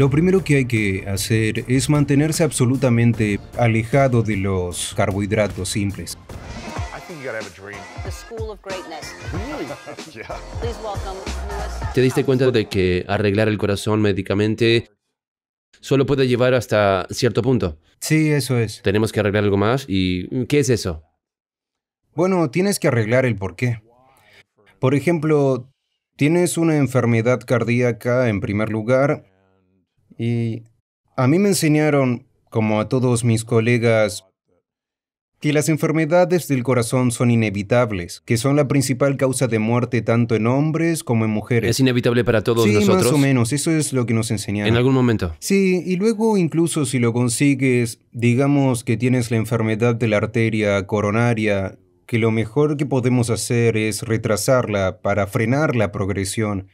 Lo primero que hay que hacer es mantenerse absolutamente alejado de los carbohidratos simples. ¿Te diste cuenta de que arreglar el corazón médicamente solo puede llevar hasta cierto punto? Sí, eso es. Tenemos que arreglar algo más y ¿qué es eso? Bueno, tienes que arreglar el porqué. Por ejemplo, tienes una enfermedad cardíaca en primer lugar y a mí me enseñaron, como a todos mis colegas, que las enfermedades del corazón son inevitables, que son la principal causa de muerte tanto en hombres como en mujeres. ¿Es inevitable para todos sí, nosotros? Más o menos, eso es lo que nos enseñaron. ¿En algún momento? Sí, y luego incluso si lo consigues, digamos que tienes la enfermedad de la arteria coronaria, que lo mejor que podemos hacer es retrasarla para frenar la progresión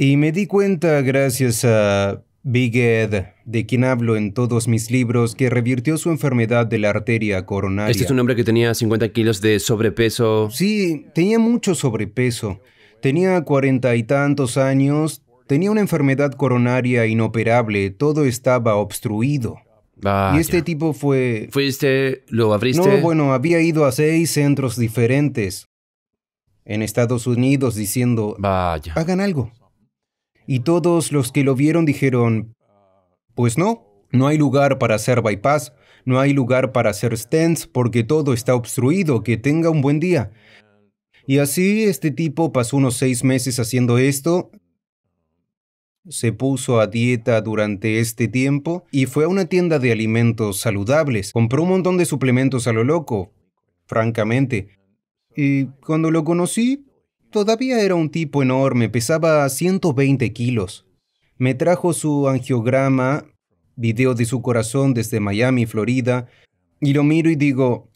y me di cuenta gracias a Big Ed, de quien hablo en todos mis libros, que revirtió su enfermedad de la arteria coronaria. Este es un hombre que tenía 50 kilos de sobrepeso. Sí, tenía mucho sobrepeso. Tenía cuarenta y tantos años, tenía una enfermedad coronaria inoperable, todo estaba obstruido. y este tipo fue... ¿Fuiste? ¿Lo abriste? No, bueno, había ido a seis centros diferentes en Estados Unidos diciendo, Vaya. hagan algo. Y todos los que lo vieron dijeron, pues no, no hay lugar para hacer bypass, no hay lugar para hacer stents porque todo está obstruido, que tenga un buen día. Y así este tipo pasó unos seis meses haciendo esto, se puso a dieta durante este tiempo y fue a una tienda de alimentos saludables, compró un montón de suplementos a lo loco, francamente. Y cuando lo conocí, Todavía era un tipo enorme, pesaba 120 kilos. Me trajo su angiograma, video de su corazón desde Miami, Florida, y lo miro y digo,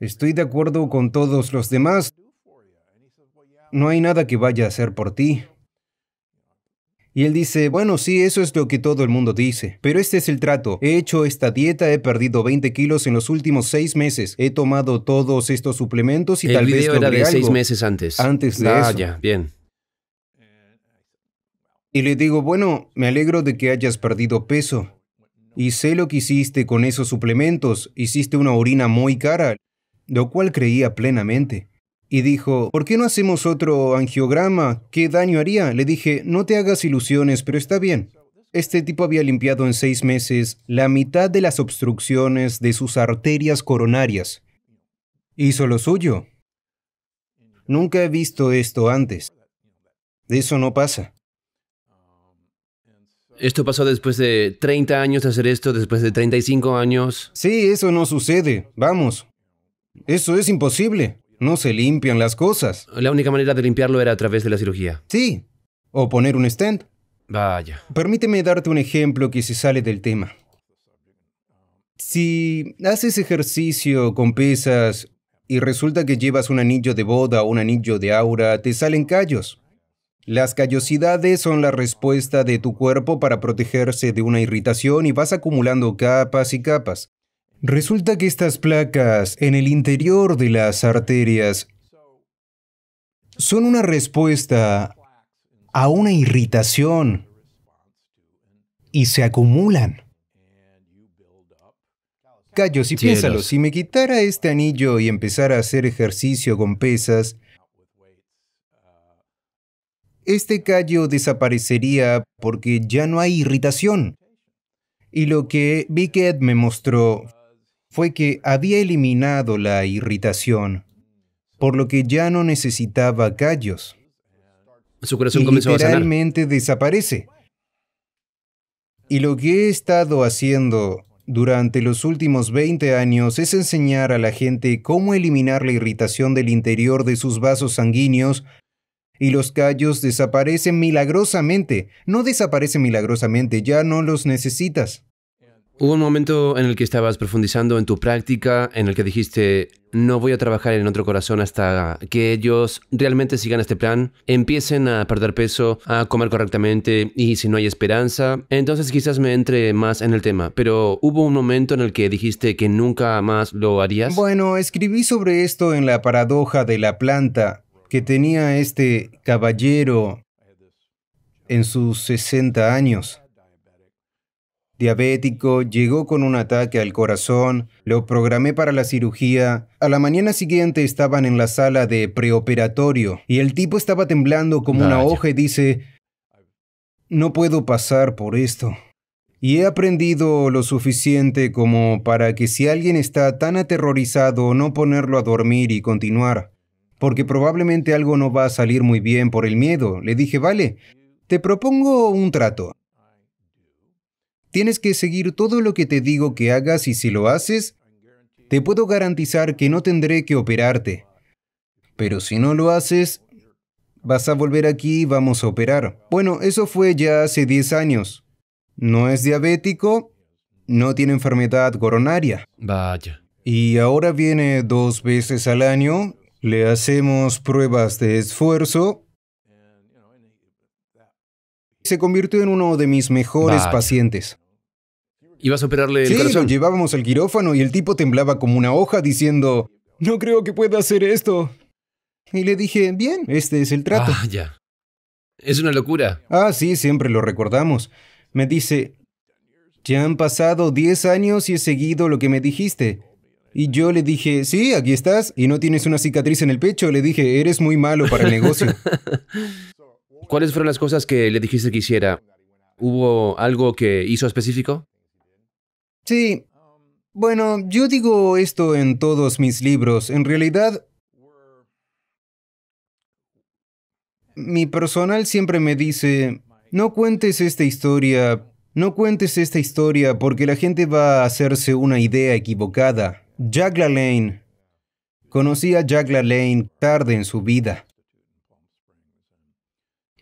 estoy de acuerdo con todos los demás. No hay nada que vaya a hacer por ti. Y él dice, bueno, sí, eso es lo que todo el mundo dice, pero este es el trato. He hecho esta dieta, he perdido 20 kilos en los últimos seis meses, he tomado todos estos suplementos y tal vez... era de 6 meses antes. Antes de... Ah, ya, bien. Y le digo, bueno, me alegro de que hayas perdido peso. Y sé lo que hiciste con esos suplementos, hiciste una orina muy cara, lo cual creía plenamente y dijo, ¿por qué no hacemos otro angiograma? ¿Qué daño haría? Le dije, no te hagas ilusiones, pero está bien. Este tipo había limpiado en seis meses la mitad de las obstrucciones de sus arterias coronarias. Hizo lo suyo. Nunca he visto esto antes. Eso no pasa. Esto pasó después de 30 años de hacer esto, después de 35 años. Sí, eso no sucede. Vamos. Eso es imposible. No se limpian las cosas. La única manera de limpiarlo era a través de la cirugía. Sí, o poner un stand. Vaya. Permíteme darte un ejemplo que se sale del tema. Si haces ejercicio con pesas y resulta que llevas un anillo de boda o un anillo de aura, te salen callos. Las callosidades son la respuesta de tu cuerpo para protegerse de una irritación y vas acumulando capas y capas. Resulta que estas placas en el interior de las arterias son una respuesta a una irritación y se acumulan. Callo, si piénsalo, si me quitara este anillo y empezara a hacer ejercicio con pesas, este callo desaparecería porque ya no hay irritación. Y lo que Big me mostró fue que había eliminado la irritación, por lo que ya no necesitaba callos. Su corazón comenzó a desaparece. Y lo que he estado haciendo durante los últimos 20 años es enseñar a la gente cómo eliminar la irritación del interior de sus vasos sanguíneos y los callos desaparecen milagrosamente. No desaparecen milagrosamente, ya no los necesitas. Hubo un momento en el que estabas profundizando en tu práctica, en el que dijiste, no voy a trabajar en otro corazón hasta que ellos realmente sigan este plan, empiecen a perder peso, a comer correctamente y si no hay esperanza, entonces quizás me entre más en el tema. Pero hubo un momento en el que dijiste que nunca más lo harías. Bueno, escribí sobre esto en la paradoja de la planta que tenía este caballero en sus 60 años diabético, llegó con un ataque al corazón, lo programé para la cirugía. A la mañana siguiente estaban en la sala de preoperatorio y el tipo estaba temblando como una hoja y dice, no puedo pasar por esto. Y he aprendido lo suficiente como para que si alguien está tan aterrorizado no ponerlo a dormir y continuar. Porque probablemente algo no va a salir muy bien por el miedo. Le dije, vale, te propongo un trato. Tienes que seguir todo lo que te digo que hagas y si lo haces, te puedo garantizar que no tendré que operarte. Pero si no lo haces, vas a volver aquí y vamos a operar. Bueno, eso fue ya hace 10 años. No es diabético, no tiene enfermedad coronaria. Vaya. Y ahora viene dos veces al año, le hacemos pruebas de esfuerzo. Se convirtió en uno de mis mejores pacientes. ¿Ibas a operarle el sí, llevábamos al quirófano y el tipo temblaba como una hoja diciendo, no creo que pueda hacer esto. Y le dije, bien, este es el trato. Ah, ya. Es una locura. Ah, sí, siempre lo recordamos. Me dice, ya han pasado 10 años y he seguido lo que me dijiste. Y yo le dije, sí, aquí estás, y no tienes una cicatriz en el pecho. Le dije, eres muy malo para el negocio. ¿Cuáles fueron las cosas que le dijiste que hiciera? ¿Hubo algo que hizo específico? Sí. Bueno, yo digo esto en todos mis libros. En realidad, mi personal siempre me dice, no cuentes esta historia, no cuentes esta historia porque la gente va a hacerse una idea equivocada. Jack Lane Conocí a Jack LaLanne tarde en su vida.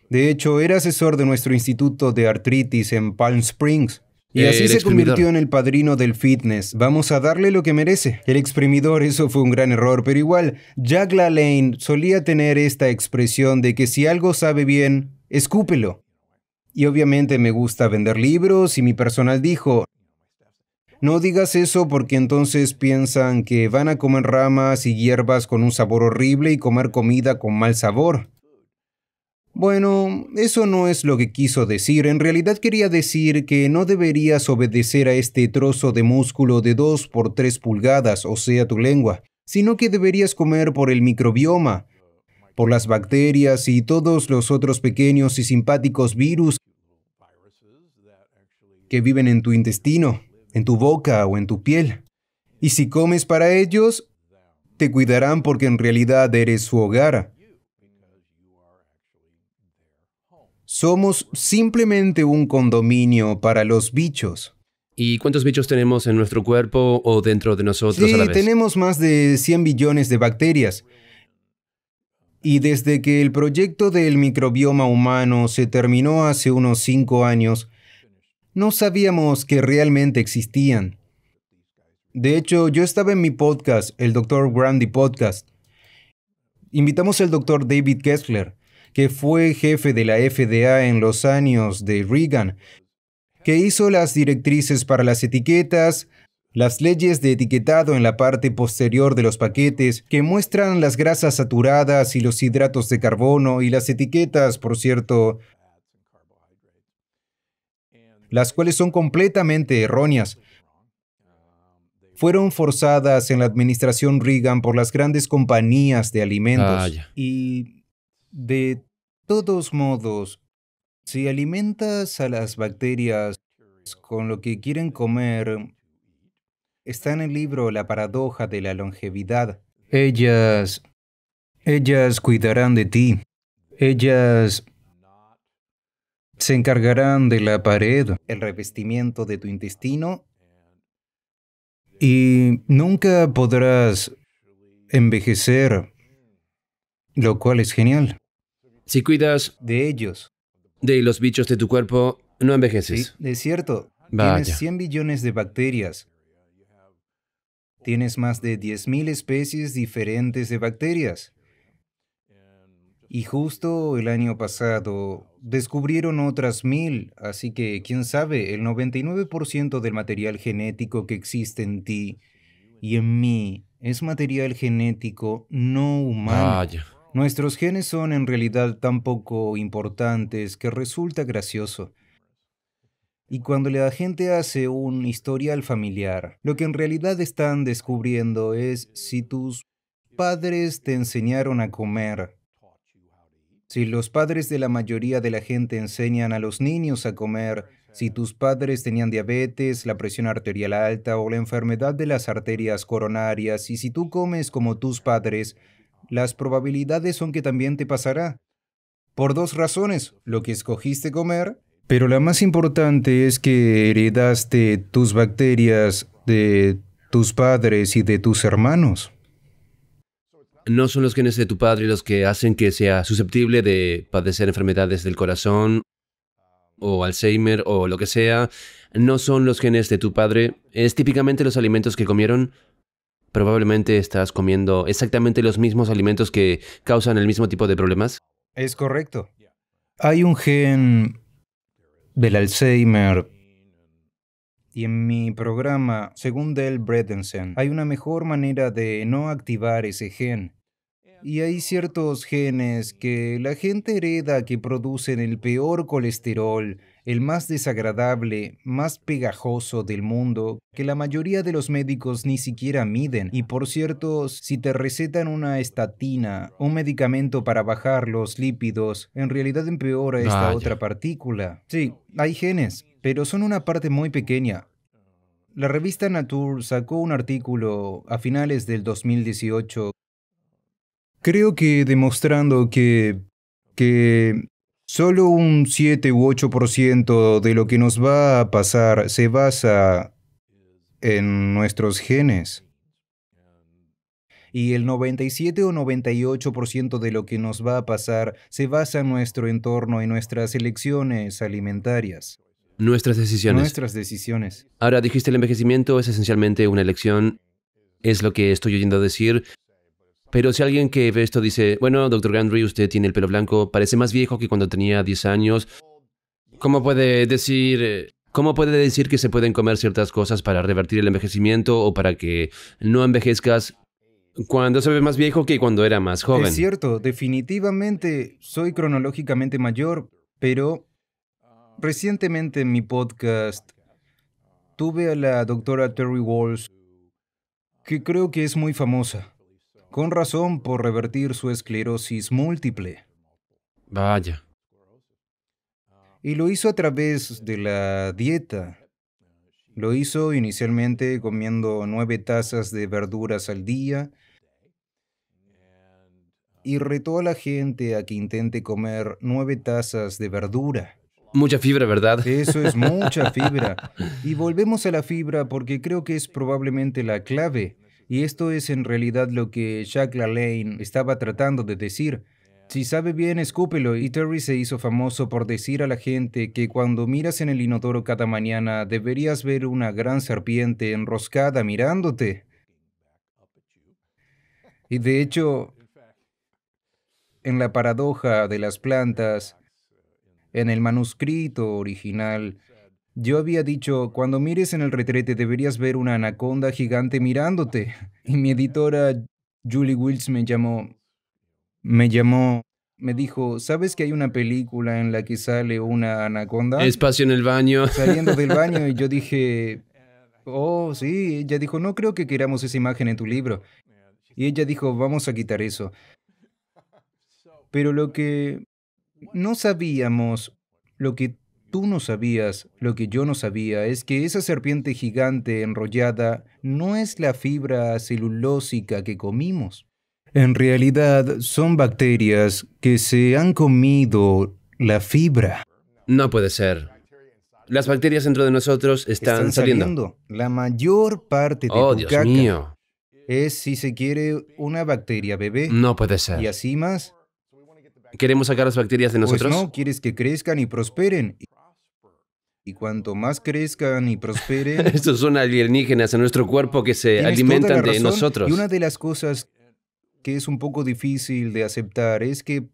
De hecho, era asesor de nuestro instituto de artritis en Palm Springs. Y así se convirtió en el padrino del fitness. Vamos a darle lo que merece. El exprimidor, eso fue un gran error, pero igual, Jack LaLanne solía tener esta expresión de que si algo sabe bien, escúpelo. Y obviamente me gusta vender libros y mi personal dijo, no digas eso porque entonces piensan que van a comer ramas y hierbas con un sabor horrible y comer comida con mal sabor. Bueno, eso no es lo que quiso decir. En realidad quería decir que no deberías obedecer a este trozo de músculo de 2 por 3 pulgadas, o sea, tu lengua, sino que deberías comer por el microbioma, por las bacterias y todos los otros pequeños y simpáticos virus que viven en tu intestino, en tu boca o en tu piel. Y si comes para ellos, te cuidarán porque en realidad eres su hogar. Somos simplemente un condominio para los bichos. ¿Y cuántos bichos tenemos en nuestro cuerpo o dentro de nosotros a la vez? Tenemos más de 100 billones de bacterias. Y desde que el proyecto del microbioma humano se terminó hace unos 5 años, no sabíamos que realmente existían. De hecho, yo estaba en mi podcast, el Dr. Grandi Podcast. Invitamos al Dr. David Kessler, que fue jefe de la FDA en los años de Reagan, que hizo las directrices para las etiquetas, las leyes de etiquetado en la parte posterior de los paquetes que muestran las grasas saturadas y los hidratos de carbono y las etiquetas, por cierto, las cuales son completamente erróneas. Fueron forzadas en la administración Reagan por las grandes compañías de alimentos ah, y de todos modos, si alimentas a las bacterias con lo que quieren comer, está en el libro La paradoja de la longevidad. Ellas, ellas cuidarán de ti. Ellas se encargarán de la pared, el revestimiento de tu intestino y nunca podrás envejecer, lo cual es genial. Si cuidas de ellos, de los bichos de tu cuerpo, no envejeces. Sí, es cierto. Tienes 100 billones de bacterias. Tienes más de 10.000 especies diferentes de bacterias. Y justo el año pasado descubrieron otras mil, así que quién sabe, el 99% del material genético que existe en ti y en mí es material genético no humano. Vaya. Nuestros genes son en realidad tan poco importantes que resulta gracioso. Y cuando la gente hace un historial familiar, lo que en realidad están descubriendo es si tus padres te enseñaron a comer. Si los padres de la mayoría de la gente enseñan a los niños a comer, si tus padres tenían diabetes, la presión arterial alta o la enfermedad de las arterias coronarias, y si tú comes como tus padres, las probabilidades son que también te pasará. Por dos razones, lo que escogiste comer, pero la más importante es que heredaste tus bacterias de tus padres y de tus hermanos. No son los genes de tu padre los que hacen que sea susceptible de padecer enfermedades del corazón o Alzheimer o lo que sea. No son los genes de tu padre. Es típicamente los alimentos que comieron probablemente estás comiendo exactamente los mismos alimentos que causan el mismo tipo de problemas? Es correcto. Hay un gen del Alzheimer y en mi programa, según Del Bredensen, hay una mejor manera de no activar ese gen. Y hay ciertos genes que la gente hereda que producen el peor colesterol, el más desagradable, más pegajoso del mundo, que la mayoría de los médicos ni siquiera miden. Y por cierto, si te recetan una estatina, un medicamento para bajar los lípidos, en realidad empeora esta otra partícula. Sí, hay genes, pero son una parte muy pequeña. La revista Nature sacó un artículo a finales del 2018, creo que demostrando que que Solo un 7 u 8% de lo que nos va a pasar se basa en nuestros genes. Y el 97 o 98% de lo que nos va a pasar se basa en nuestro entorno y nuestras elecciones alimentarias. Nuestras decisiones. Nuestras decisiones. Ahora dijiste el envejecimiento es esencialmente una elección. Es lo que estoy oyendo decir. Pero si alguien que ve esto dice, bueno, doctor Gandry, usted tiene el pelo blanco, parece más viejo que cuando tenía 10 años, ¿cómo puede decir... Eh, ¿Cómo puede decir que se pueden comer ciertas cosas para revertir el envejecimiento o para que no envejezcas cuando se ve más viejo que cuando era más joven? Es cierto, definitivamente soy cronológicamente mayor, pero recientemente en mi podcast tuve a la doctora Terry Walls, que creo que es muy famosa con razón por revertir su esclerosis múltiple. Vaya. Y lo hizo a través de la dieta. Lo hizo inicialmente comiendo nueve tazas de verduras al día y retó a la gente a que intente comer nueve tazas de verdura. Mucha fibra, ¿verdad? Eso es mucha fibra. Y volvemos a la fibra porque creo que es probablemente la clave. Y esto es en realidad lo que Jack LaLanne estaba tratando de decir. Si sabe bien, escúpelo. Y Terry se hizo famoso por decir a la gente que cuando miras en el inodoro cada mañana deberías ver una gran serpiente enroscada mirándote. Y de hecho, en la paradoja de las plantas, en el manuscrito original, yo había dicho, cuando mires en el retrete deberías ver una anaconda gigante mirándote. Y mi editora Julie Wills me llamó. Me llamó. Me dijo, ¿sabes que hay una película en la que sale una anaconda? Espacio en el baño. Saliendo del baño y yo dije, oh, sí. Ella dijo, no creo que queramos esa imagen en tu libro. Y ella dijo, vamos a quitar eso. Pero lo que no sabíamos, lo que tú no sabías, lo que yo no sabía es que esa serpiente gigante enrollada no es la fibra celulósica que comimos. En realidad son bacterias que se han comido la fibra. No puede ser. Las bacterias dentro de nosotros están, saliendo. La mayor parte de oh, tu es, si se quiere, una bacteria bebé. No puede ser. Y así más. ¿Queremos sacar las bacterias de pues nosotros? no, quieres que crezcan y prosperen. Y cuanto más crezcan y prosperen... Estos son alienígenas en nuestro cuerpo que se alimentan de nosotros. Y una de las cosas que es un poco difícil de aceptar es que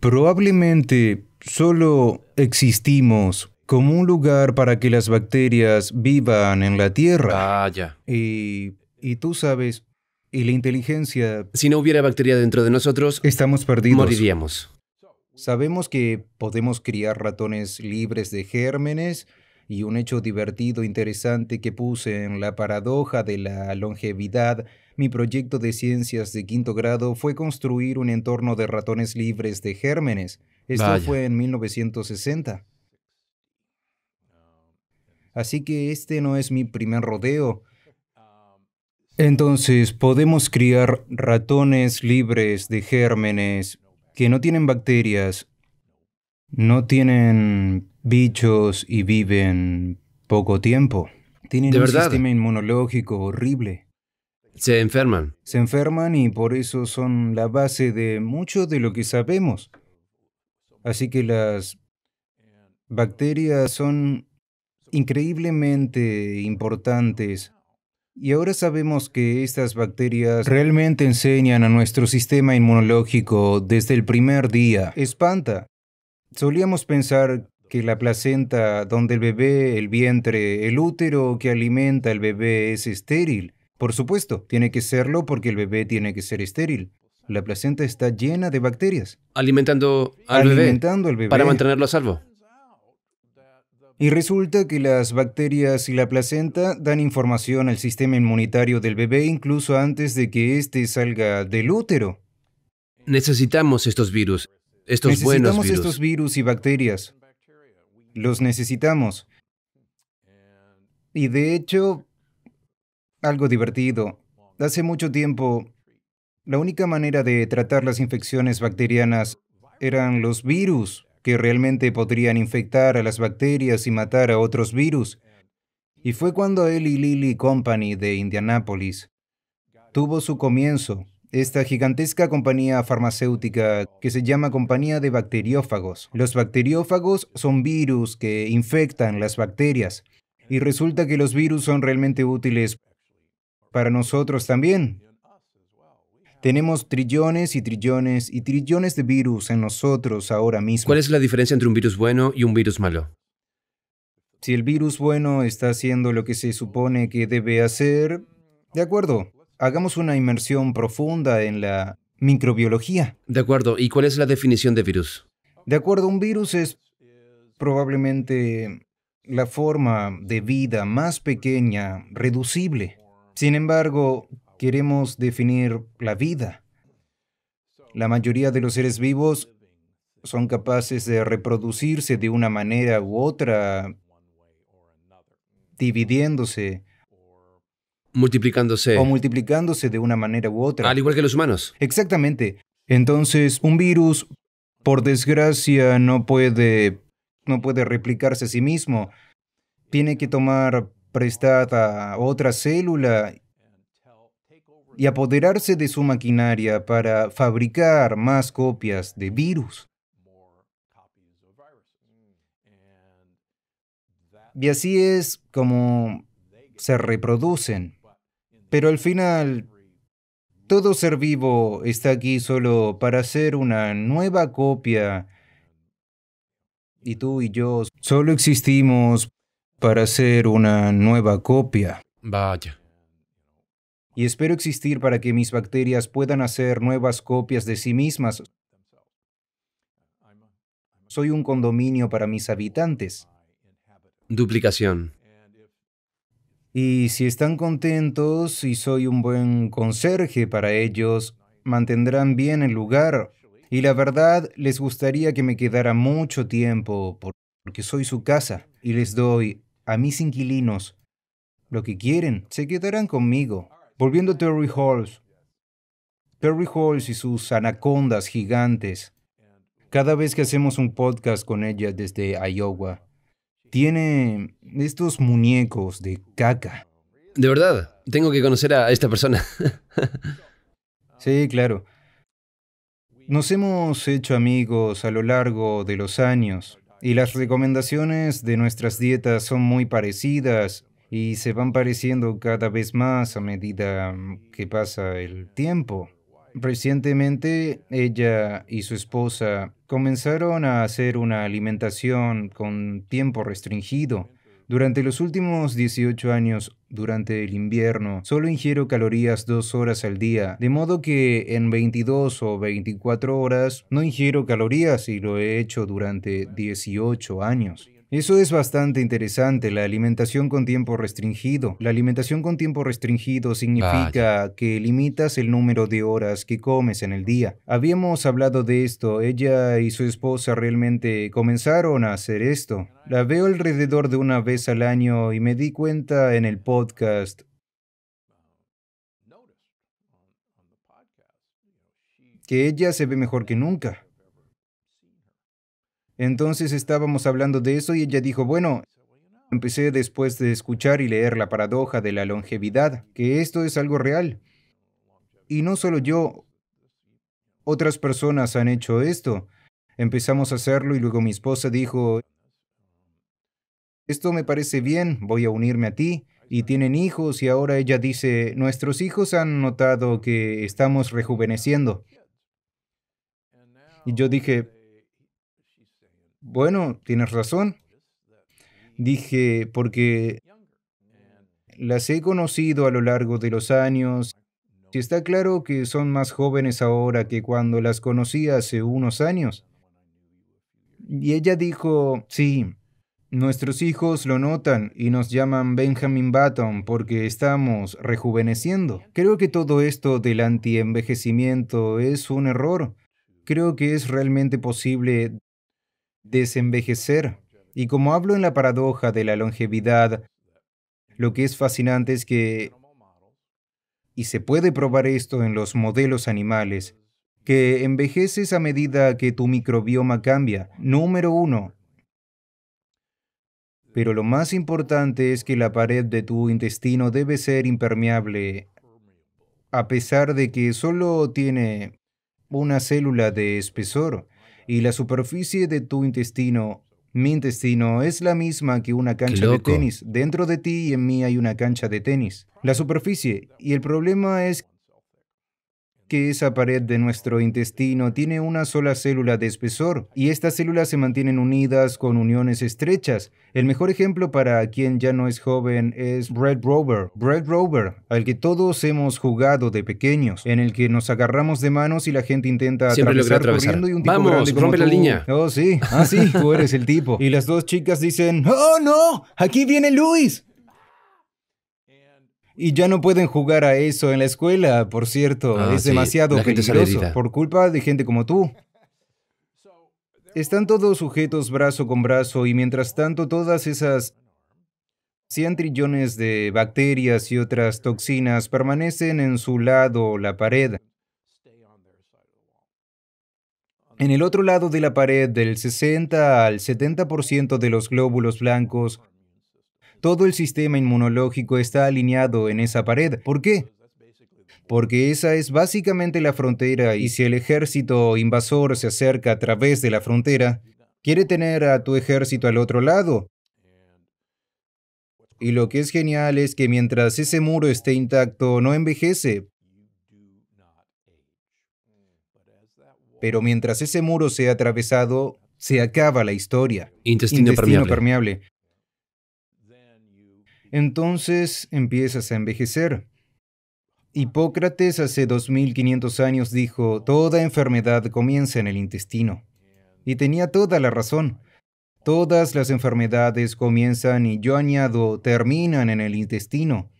probablemente solo existimos como un lugar para que las bacterias vivan en la Tierra. Ah, ya. Y, y tú sabes, y la inteligencia... Si no hubiera bacteria dentro de nosotros, estamos perdidos. Moriríamos. Sabemos que podemos criar ratones libres de gérmenes y un hecho divertido interesante que puse en la paradoja de la longevidad, mi proyecto de ciencias de quinto grado fue construir un entorno de ratones libres de gérmenes. Esto fue en 1960. Así que este no es mi primer rodeo. Entonces, podemos criar ratones libres de gérmenes que no tienen bacterias, no tienen bichos y viven poco tiempo. Tienen un sistema inmunológico horrible. Se enferman. Se enferman y por eso son la base de mucho de lo que sabemos. Así que las bacterias son increíblemente importantes y ahora sabemos que estas bacterias realmente enseñan a nuestro sistema inmunológico desde el primer día. Espanta. Solíamos pensar que la placenta donde el bebé, el vientre, el útero que alimenta al bebé es estéril. Por supuesto, tiene que serlo porque el bebé tiene que ser estéril. La placenta está llena de bacterias. Alimentando al, alimentando bebé, bebé. Para mantenerlo a salvo. Y resulta que las bacterias y la placenta dan información al sistema inmunitario del bebé incluso antes de que éste salga del útero. Necesitamos estos virus, estos buenos virus. estos virus y bacterias. Los necesitamos. Y de hecho, algo divertido. Hace mucho tiempo, la única manera de tratar las infecciones bacterianas eran los virus que realmente podrían infectar a las bacterias y matar a otros virus. Y fue cuando Eli Lilly Company de Indianápolis tuvo su comienzo, esta gigantesca compañía farmacéutica que se llama Compañía de Bacteriófagos. Los bacteriófagos son virus que infectan las bacterias y resulta que los virus son realmente útiles para nosotros también. Tenemos trillones y trillones y trillones de virus en nosotros ahora mismo. ¿Cuál es la diferencia entre un virus bueno y un virus malo? Si el virus bueno está haciendo lo que se supone que debe hacer, de acuerdo, hagamos una inmersión profunda en la microbiología. De acuerdo, ¿y cuál es la definición de virus? De acuerdo, un virus es probablemente la forma de vida más pequeña, reducible. Sin embargo, queremos definir la vida. La mayoría de los seres vivos son capaces de reproducirse de una manera u otra, dividiéndose. Multiplicándose. O multiplicándose de una manera u otra. Al igual que los humanos. Exactamente. Entonces, un virus, por desgracia, no puede, no puede replicarse a sí mismo. Tiene que tomar prestada otra célula y apoderarse de su maquinaria para fabricar más copias de virus. Y así es como se reproducen. Pero al final, todo ser vivo está aquí solo para hacer una nueva copia. Y tú y yo solo existimos para hacer una nueva copia. Vaya y espero existir para que mis bacterias puedan hacer nuevas copias de sí mismas. Soy un condominio para mis habitantes. Duplicación. Y si están contentos y soy un buen conserje para ellos, mantendrán bien el lugar. Y la verdad, les gustaría que me quedara mucho tiempo porque soy su casa y les doy a mis inquilinos lo que quieren. Se quedarán conmigo. Volviendo a Terry Halls. Terry Halls y sus anacondas gigantes. Cada vez que hacemos un podcast con ella desde Iowa, tiene estos muñecos de caca. De verdad, tengo que conocer a esta persona. sí, claro. Nos hemos hecho amigos a lo largo de los años y las recomendaciones de nuestras dietas son muy parecidas y se van pareciendo cada vez más a medida mm, que pasa el tiempo. Recientemente, ella y su esposa comenzaron a hacer una alimentación con tiempo restringido. Durante los últimos 18 años, durante el invierno, solo ingiero calorías dos horas al día, de modo que en 22 o 24 horas no ingiero calorías y lo he hecho durante 18 años. Eso es bastante interesante, la alimentación con tiempo restringido. La alimentación con tiempo restringido significa que limitas el número de horas que comes en el día. Habíamos hablado de esto, ella y su esposa realmente comenzaron a hacer esto. La veo alrededor de una vez al año y me di cuenta en el podcast que ella se ve mejor que nunca. Entonces estábamos hablando de eso y ella dijo, bueno, empecé después de escuchar y leer la paradoja de la longevidad, que esto es algo real. Y no solo yo, otras personas han hecho esto. Empezamos a hacerlo y luego mi esposa dijo, esto me parece bien, voy a unirme a ti. Y tienen hijos y ahora ella dice, nuestros hijos han notado que estamos rejuveneciendo. Y yo dije, bueno, tienes razón. Dije, porque las he conocido a lo largo de los años y está claro que son más jóvenes ahora que cuando las conocí hace unos años. Y ella dijo, sí, nuestros hijos lo notan y nos llaman Benjamin Button porque estamos rejuveneciendo. Creo que todo esto del antienvejecimiento es un error. Creo que es realmente posible desenvejecer. Y como hablo en la paradoja de la longevidad, lo que es fascinante es que, y se puede probar esto en los modelos animales, que envejeces a medida que tu microbioma cambia, número uno. Pero lo más importante es que la pared de tu intestino debe ser impermeable, a pesar de que solo tiene una célula de espesor y la superficie de tu intestino, mi intestino, es la misma que una cancha de tenis. Dentro de ti y en mí hay una cancha de tenis. La superficie. Y el problema es que esa pared de nuestro intestino tiene una sola célula de espesor y estas células se mantienen unidas con uniones estrechas. El mejor ejemplo para quien ya no es joven es Red Rover. Red Rover, al que todos hemos jugado de pequeños, en el que nos agarramos de manos y la gente intenta Siempre atravesar, corriendo y un tipo Vamos, rompe la línea. Oh, sí. Ah, sí, tú eres el tipo. Y las dos chicas dicen, ¡Oh, no! ¡Aquí viene Luis! Y ya no pueden jugar a eso en la escuela, por cierto. Ah, es demasiado peligroso por culpa de gente como tú. Están todos sujetos brazo con brazo y mientras tanto todas esas cien trillones de bacterias y otras toxinas permanecen en su lado, la pared. En el otro lado de la pared, del 60 al 70% de los glóbulos blancos todo el sistema inmunológico está alineado en esa pared. ¿Por qué? Porque esa es básicamente la frontera y si el ejército invasor se acerca a través de la frontera, quiere tener a tu ejército al otro lado. Y lo que es genial es que mientras ese muro esté intacto no envejece, pero mientras ese muro sea atravesado, se acaba la historia. Intestino, permeable entonces empiezas a envejecer. Hipócrates hace 2500 años dijo, toda enfermedad comienza en el intestino. Y tenía toda la razón. Todas las enfermedades comienzan y yo añado, terminan en el intestino.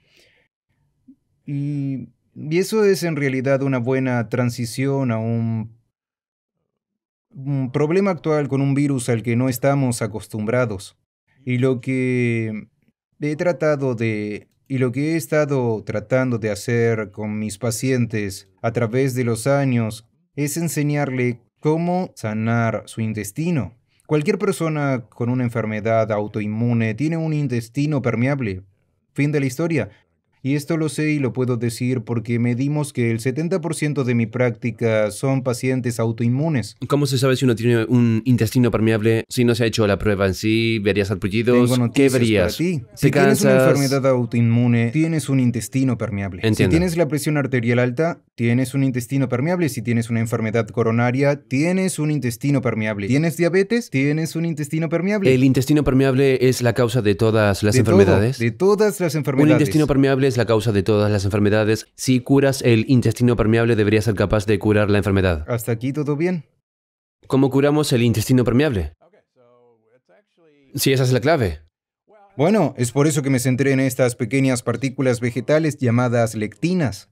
Y, y eso es en realidad una buena transición a un problema actual con un virus al que no estamos acostumbrados. Y lo que He tratado de, y lo que he estado tratando de hacer con mis pacientes a través de los años, es enseñarle cómo sanar su intestino. Cualquier persona con una enfermedad autoinmune tiene un intestino permeable. Fin de la historia. Y esto lo sé y lo puedo decir porque medimos que el 70% de mi práctica son pacientes autoinmunes. ¿Cómo se sabe si uno tiene un intestino permeable si no se ha hecho la prueba en sí? ¿Verías bueno ¿Qué verías? Si tienes una enfermedad autoinmune, tienes un intestino permeable. Si tienes la presión arterial alta, tienes un intestino permeable. Si tienes una enfermedad coronaria, tienes un intestino permeable. ¿Tienes diabetes? Tienes un intestino permeable. ¿El intestino permeable es la causa de todas las enfermedades? de todas las enfermedades. Un intestino permeable es la causa de todas las enfermedades. Si curas el intestino permeable, deberías ser capaz de curar la enfermedad. ¿Hasta aquí todo bien? ¿Cómo curamos el intestino permeable? Si esa es la clave. Bueno, es por eso que me centré en estas pequeñas partículas vegetales llamadas lectinas.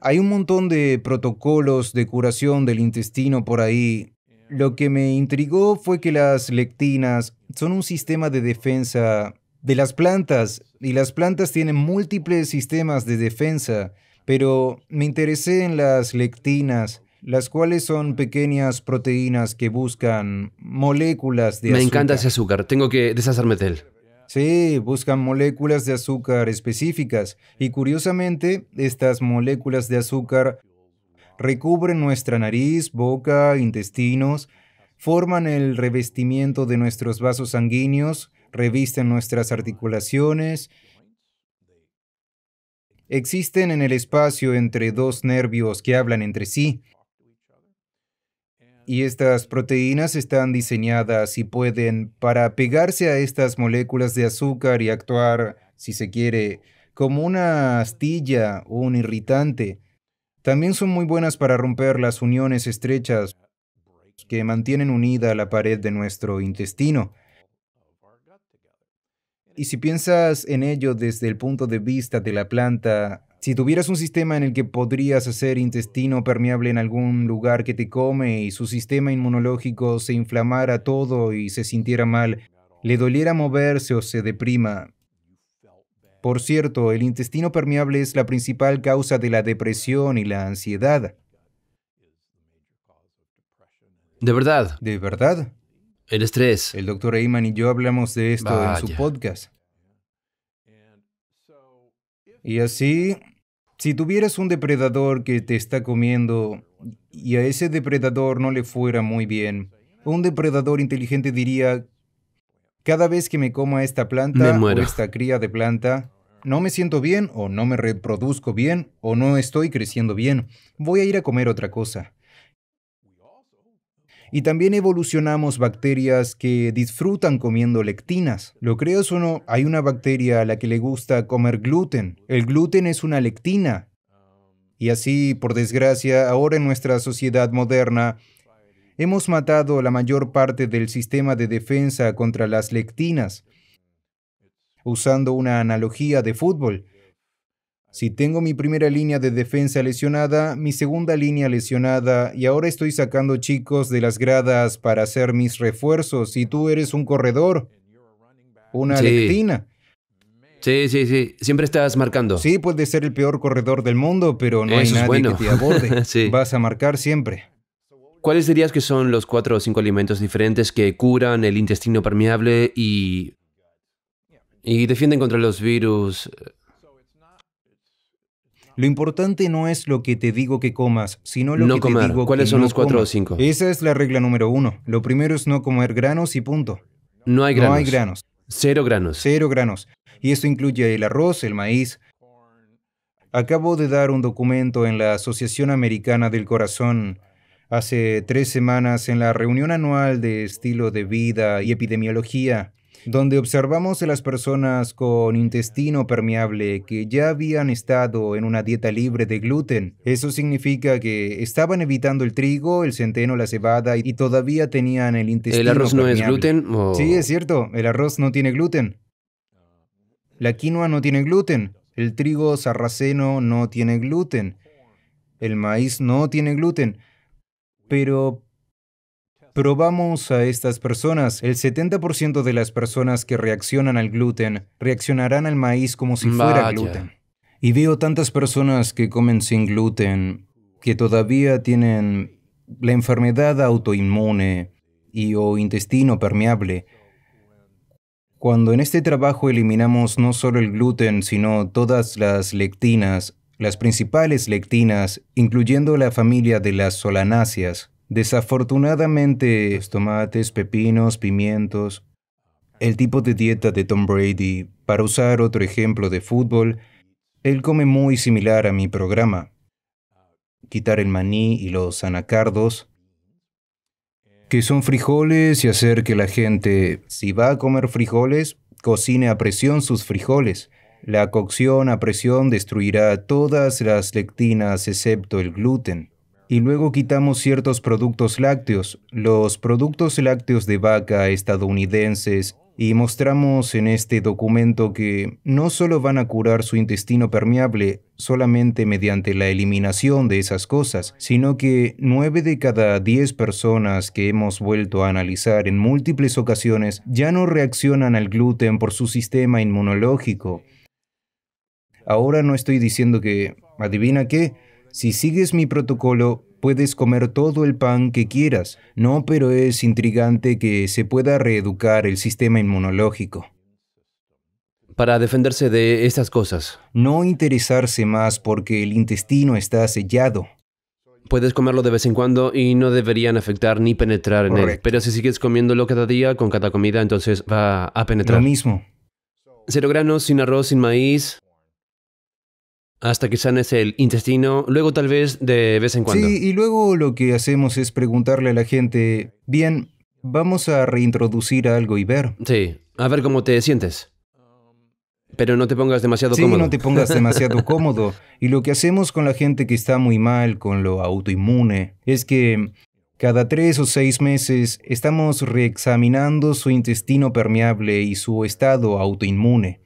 Hay un montón de protocolos de curación del intestino por ahí lo que me intrigó fue que las lectinas son un sistema de defensa de las plantas y las plantas tienen múltiples sistemas de defensa, pero me interesé en las lectinas, las cuales son pequeñas proteínas que buscan moléculas de azúcar. Me encanta ese azúcar, tengo que deshacerme de él. Sí, buscan moléculas de azúcar específicas y curiosamente estas moléculas de azúcar recubren nuestra nariz, boca, intestinos, forman el revestimiento de nuestros vasos sanguíneos, revisten nuestras articulaciones. Existen en el espacio entre dos nervios que hablan entre sí. Y estas proteínas están diseñadas, y pueden, para pegarse a estas moléculas de azúcar y actuar, si se quiere, como una astilla o un irritante. También son muy buenas para romper las uniones estrechas que mantienen unida la pared de nuestro intestino. Y si piensas en ello desde el punto de vista de la planta, si tuvieras un sistema en el que podrías hacer intestino permeable en algún lugar que te come y su sistema inmunológico se inflamara todo y se sintiera mal, le doliera moverse o se deprima, por cierto, el intestino permeable es la principal causa de la depresión y la ansiedad. De verdad. De verdad. El estrés. El doctor Eyman y yo hablamos de esto en su podcast. Y así, si tuvieras un depredador que te está comiendo y a ese depredador no le fuera muy bien, un depredador inteligente diría, cada vez que me coma esta planta o esta cría de planta, no me siento bien o no me reproduzco bien o no estoy creciendo bien. Voy a ir a comer otra cosa. Y también evolucionamos bacterias que disfrutan comiendo lectinas. Lo crees o no, hay una bacteria a la que le gusta comer gluten. El gluten es una lectina. Y así, por desgracia, ahora en nuestra sociedad moderna, Hemos matado la mayor parte del sistema de defensa contra las lectinas. Usando una analogía de fútbol, si tengo mi primera línea de defensa lesionada, mi segunda línea lesionada, y ahora estoy sacando chicos de las gradas para hacer mis refuerzos, y tú eres un corredor, una lectina. Sí, sí, sí. Siempre estás marcando. Sí, puedes ser el peor corredor del mundo, pero no hay nadie que te aborde. Vas a marcar siempre. ¿Cuáles dirías que son los cuatro o cinco alimentos diferentes que curan el intestino permeable y, y defienden contra los virus? Lo importante no es lo que te digo que comas, sino lo que te digo ¿Cuáles son los cuatro o cinco? Esa es la regla número uno. Lo primero es no comer granos y punto. No hay granos. No hay granos. Cero granos. Cero granos. Y esto incluye el arroz, el maíz. Acabo de dar un documento en la Asociación Americana del Corazón hace tres semanas en la reunión anual de estilo de vida y epidemiología, donde observamos a las personas con intestino permeable que ya habían estado en una dieta libre de gluten. Eso significa que estaban evitando el trigo, el centeno, la cebada y todavía tenían el intestino. ¿El arroz no es gluten? Sí, es cierto, el arroz no tiene gluten. La quinoa no tiene gluten. El trigo sarraceno no tiene gluten. El maíz no tiene gluten pero probamos a estas personas. El 70% de las personas que reaccionan al gluten reaccionarán al maíz como si fuera gluten. Y veo tantas personas que comen sin gluten que todavía tienen la enfermedad autoinmune y o intestino permeable. Cuando en este trabajo eliminamos no solo el gluten, sino todas las lectinas, las principales lectinas, incluyendo la familia de las solanáceas, desafortunadamente tomates, pepinos, pimientos, el tipo de dieta de Tom Brady, para usar otro ejemplo de fútbol, él come muy similar a mi programa. Quitar el maní y los anacardos, que son frijoles y hacer que la gente, si va a comer frijoles, cocine a presión sus frijoles. La cocción a presión destruirá todas las lectinas excepto el gluten. Y luego quitamos ciertos productos lácteos, los productos lácteos de vaca estadounidenses, y mostramos en este documento que no solo van a curar su intestino permeable solamente mediante la eliminación de esas cosas, sino que 9 de cada 10 personas que hemos vuelto a analizar en múltiples ocasiones ya no reaccionan al gluten por su sistema inmunológico, Ahora no estoy diciendo que, adivina qué, si sigues mi protocolo, puedes comer todo el pan que quieras. No, pero es intrigante que se pueda reeducar el sistema inmunológico. Para defenderse de estas cosas. No interesarse más porque el intestino está sellado. Puedes comerlo de vez en cuando y no deberían afectar ni penetrar en Correcto. él. Pero si sigues comiéndolo cada día, con cada comida, entonces va a penetrar. Lo mismo. Cero granos, sin arroz, sin maíz hasta que sanes el intestino, luego tal vez de vez en cuando. Sí, y luego lo que hacemos es preguntarle a la gente, bien, vamos a reintroducir algo y ver. Sí, a ver cómo te sientes. Pero no te pongas demasiado cómodo. Sí, no te pongas demasiado cómodo. Y lo que hacemos con la gente que está muy mal, con lo autoinmune, es que cada tres o seis meses estamos reexaminando su intestino permeable y su estado autoinmune.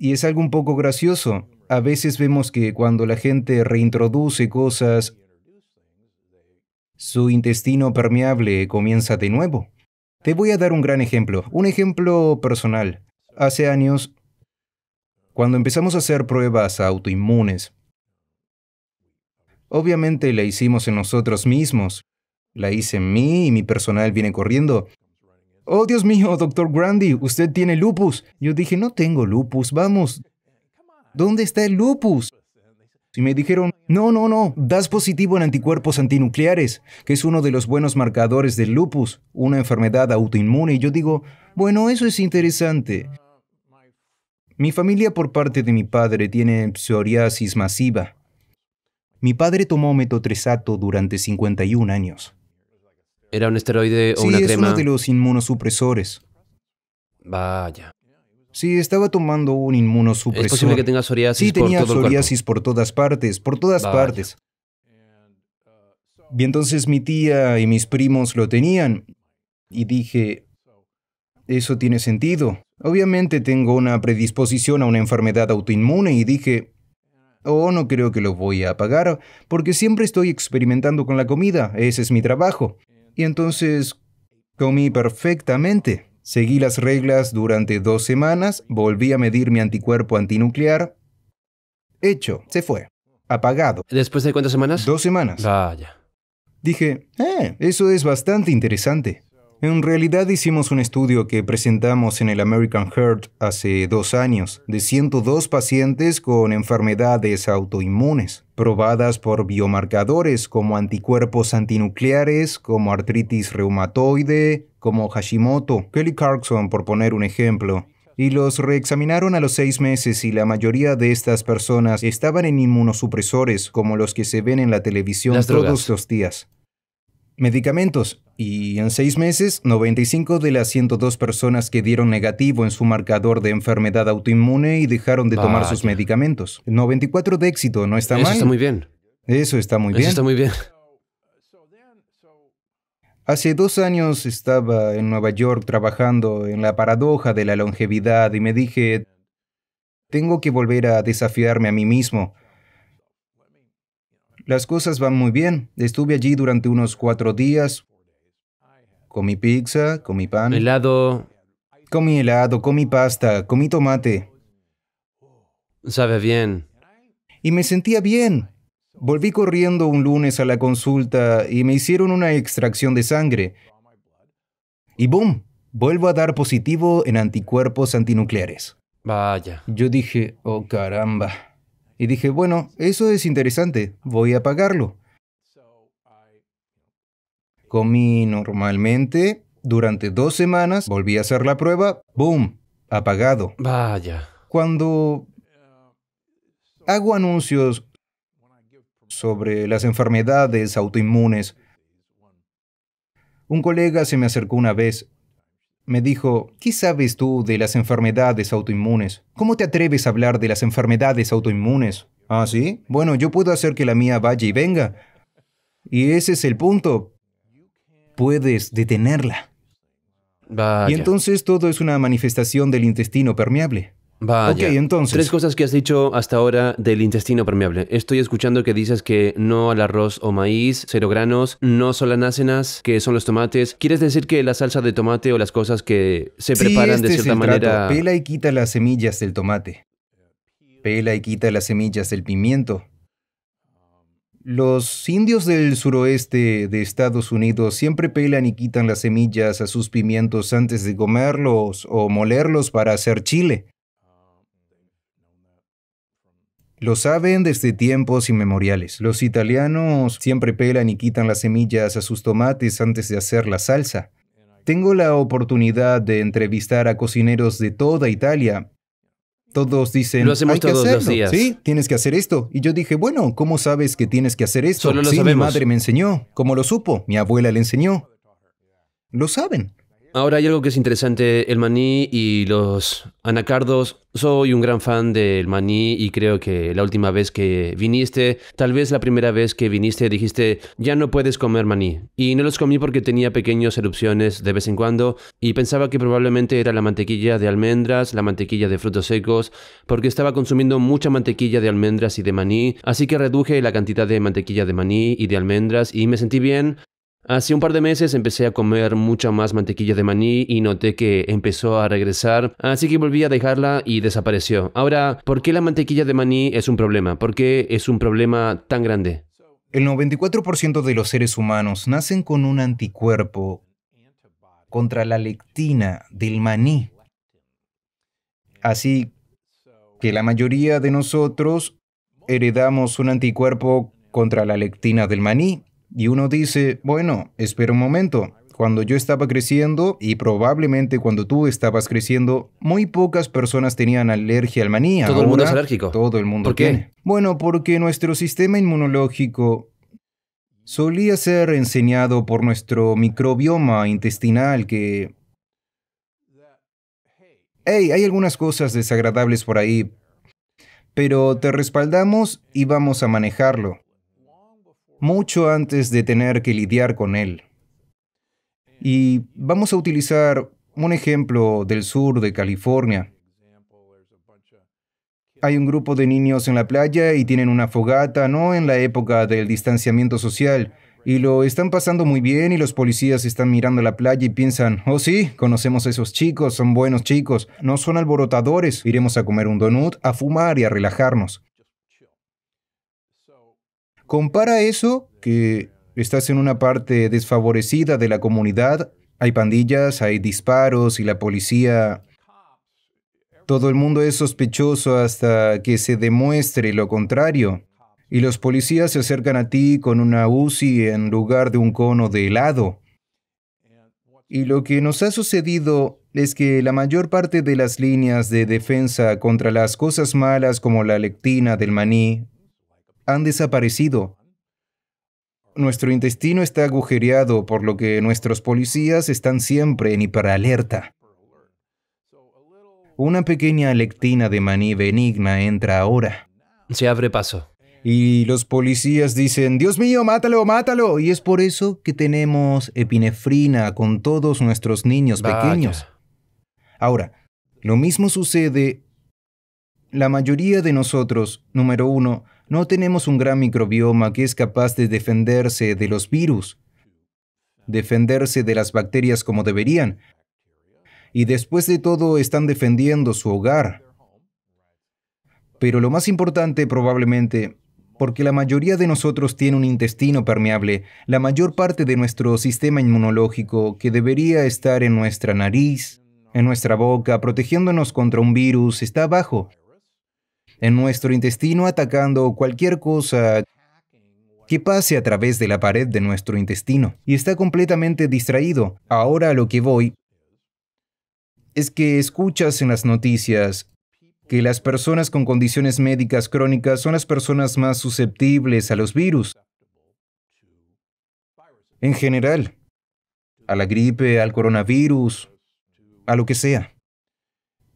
Y es algo un poco gracioso. A veces vemos que cuando la gente reintroduce cosas, su intestino permeable comienza de nuevo. Te voy a dar un gran ejemplo, un ejemplo personal. Hace años, cuando empezamos a hacer pruebas autoinmunes, obviamente la hicimos en nosotros mismos. La hice en mí y mi personal viene corriendo. Oh, Dios mío, doctor Grandy, usted tiene lupus. Yo dije, no tengo lupus, vamos. ¿Dónde está el lupus? Y me dijeron, no, no, no, das positivo en anticuerpos antinucleares, que es uno de los buenos marcadores del lupus, una enfermedad autoinmune. Y yo digo, bueno, eso es interesante. Mi familia por parte de mi padre tiene psoriasis masiva. Mi padre tomó metotrexato durante 51 años. ¿Era un esteroide o una crema? Sí, es uno de los inmunosupresores. Vaya. Sí, estaba tomando un inmunosupresor. Es posible que tenga psoriasis sí, tenía psoriasis por todas partes, por todas partes. Y entonces mi tía y mis primos lo tenían. Y dije, eso tiene sentido. Obviamente tengo una predisposición a una enfermedad autoinmune y dije, oh, no creo que lo voy a pagar, porque siempre estoy experimentando con la comida, ese es mi trabajo y entonces comí perfectamente. Seguí las reglas durante dos semanas, volví a medir mi anticuerpo antinuclear. Hecho, se fue. Apagado. ¿Después de cuántas semanas? Dos semanas. Vaya. Dije, eh, eso es bastante interesante. En realidad hicimos un estudio que presentamos en el American Heart hace dos años de 102 pacientes con enfermedades autoinmunes probadas por biomarcadores como anticuerpos antinucleares, como artritis reumatoide, como Hashimoto, Kelly Clarkson por poner un ejemplo. Y los reexaminaron a los seis meses y la mayoría de estas personas estaban en inmunosupresores como los que se ven en la televisión todos los días. Medicamentos. Y en seis meses, 95 de las 102 personas que dieron negativo en su marcador de enfermedad autoinmune y dejaron de tomar sus medicamentos. 94 de éxito, no está mal. Eso está muy bien. Eso está muy Eso está muy bien. Hace dos años estaba en Nueva York trabajando en la paradoja de la longevidad y me dije, tengo que volver a desafiarme a mí mismo. Las cosas van muy bien. Estuve allí durante unos cuatro días. Comí pizza, comí pan. Helado. Comí helado, comí pasta, comí tomate. Sabe bien. Y me sentía bien. Volví corriendo un lunes a la consulta y me hicieron una extracción de sangre. Y boom, vuelvo a dar positivo en anticuerpos antinucleares. Vaya. Yo dije, oh caramba. Y dije, bueno, eso es interesante, voy a pagarlo. Comí normalmente, durante dos semanas volví a hacer la prueba, ¡boom! Apagado. Vaya. Cuando hago anuncios sobre las enfermedades autoinmunes, un colega se me acercó una vez me dijo, ¿qué sabes tú de las enfermedades autoinmunes? ¿Cómo te atreves a hablar de las enfermedades autoinmunes? Ah, sí. Bueno, yo puedo hacer que la mía vaya y venga. Y ese es el punto. Puedes detenerla. Y entonces todo es una manifestación del intestino permeable. Vaya. entonces. Tres cosas que has dicho hasta ahora del intestino permeable. Estoy escuchando que dices que no al arroz o maíz, cero granos, no son las que son los tomates. ¿Quieres decir que la salsa de tomate o las cosas que se preparan de este cierta es el manera. Trato. Pela y quita las semillas del tomate. Pela y quita las semillas del pimiento. Los indios del suroeste de Estados Unidos siempre pelan y quitan las semillas a sus pimientos antes de comerlos o molerlos para hacer chile. Lo saben desde tiempos inmemoriales. Los italianos siempre pelan y quitan las semillas a sus tomates antes de hacer la salsa. Tengo la oportunidad de entrevistar a cocineros de toda Italia. Todos dicen, lo hacemos Hay todos que los Sí, tienes que hacer esto. Y yo dije, bueno, ¿cómo sabes que tienes que hacer esto? Solo lo sí, mi madre me enseñó. ¿Cómo lo supo? Mi abuela le enseñó. Lo saben. Ahora hay algo que es interesante, el maní y los anacardos. Soy un gran fan del maní y creo que la última vez que viniste, tal vez la primera vez que viniste, dijiste, ya no puedes comer maní. Y no los comí porque tenía pequeñas erupciones de vez en cuando y pensaba que probablemente era la mantequilla de almendras, la mantequilla de frutos secos, porque estaba consumiendo mucha mantequilla de almendras y de maní, así que reduje la cantidad de mantequilla de maní y de almendras y me sentí bien, Hace un par de meses empecé a comer mucha más mantequilla de maní y noté que empezó a regresar, así que volví a dejarla y desapareció. Ahora, ¿por qué la mantequilla de maní es un problema? ¿Por qué es un problema tan grande? El 94% de los seres humanos nacen con un anticuerpo contra la lectina del maní. Así que la mayoría de nosotros heredamos un anticuerpo contra la lectina del maní y uno dice, bueno, espera un momento, cuando yo estaba creciendo y probablemente cuando tú estabas creciendo, muy pocas personas tenían alergia al manía. Todo el mundo es alérgico. Todo el mundo. ¿Por qué? Bueno, porque nuestro sistema inmunológico solía ser enseñado por nuestro microbioma intestinal que... Hey, hay algunas cosas desagradables por ahí, pero te respaldamos y vamos a manejarlo mucho antes de tener que lidiar con él. Y vamos a utilizar un ejemplo del sur de California. Hay un grupo de niños en la playa y tienen una fogata, no en la época del distanciamiento social, y lo están pasando muy bien y los policías están mirando la playa y piensan, oh sí, conocemos a esos chicos, son buenos chicos, no son alborotadores, iremos a comer un donut, a fumar y a relajarnos. Compara eso que estás en una parte desfavorecida de la comunidad, hay pandillas, hay disparos y la policía... Todo el mundo es sospechoso hasta que se demuestre lo contrario. Y los policías se acercan a ti con una UCI en lugar de un cono de helado. Y lo que nos ha sucedido es que la mayor parte de las líneas de defensa contra las cosas malas como la lectina del maní han desaparecido. Nuestro intestino está agujereado, por lo que nuestros policías están siempre en hiperalerta. Una pequeña lectina de maní benigna entra ahora. Se abre paso. Y los policías dicen, Dios mío, mátalo, mátalo. Y es por eso que tenemos epinefrina con todos nuestros niños pequeños. Ahora, lo mismo sucede... La mayoría de nosotros, número uno, no tenemos un gran microbioma que es capaz de defenderse de los virus, defenderse de las bacterias como deberían. Y después de todo están defendiendo su hogar. Pero lo más importante probablemente, porque la mayoría de nosotros tiene un intestino permeable, la mayor parte de nuestro sistema inmunológico que debería estar en nuestra nariz, en nuestra boca, protegiéndonos contra un virus, está abajo en nuestro intestino atacando cualquier cosa que pase a través de la pared de nuestro intestino y está completamente distraído. Ahora lo que voy es que escuchas en las noticias que las personas con condiciones médicas crónicas son las personas más susceptibles a los virus. En general, a la gripe, al coronavirus, a lo que sea.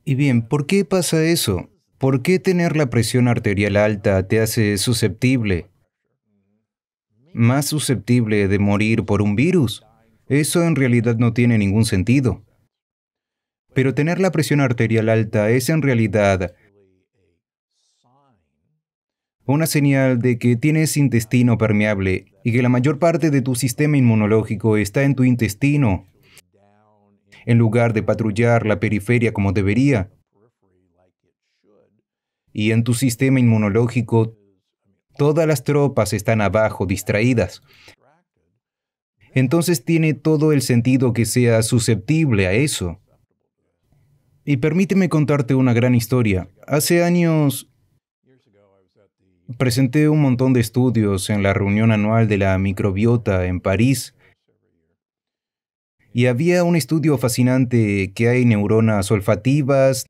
Y bien, ¿por qué pasa eso? ¿Por qué tener la presión arterial alta te hace susceptible? Más susceptible de morir por un virus. Eso en realidad no tiene ningún sentido. Pero tener la presión arterial alta es en realidad una señal de que tienes intestino permeable y que la mayor parte de tu sistema inmunológico está en tu intestino, en lugar de patrullar la periferia como debería y en tu sistema inmunológico todas las tropas están abajo, distraídas. Entonces tiene todo el sentido que sea susceptible a eso. Y permíteme contarte una gran historia. Hace años presenté un montón de estudios en la reunión anual de la microbiota en París. Y había un estudio fascinante que hay neuronas olfativas,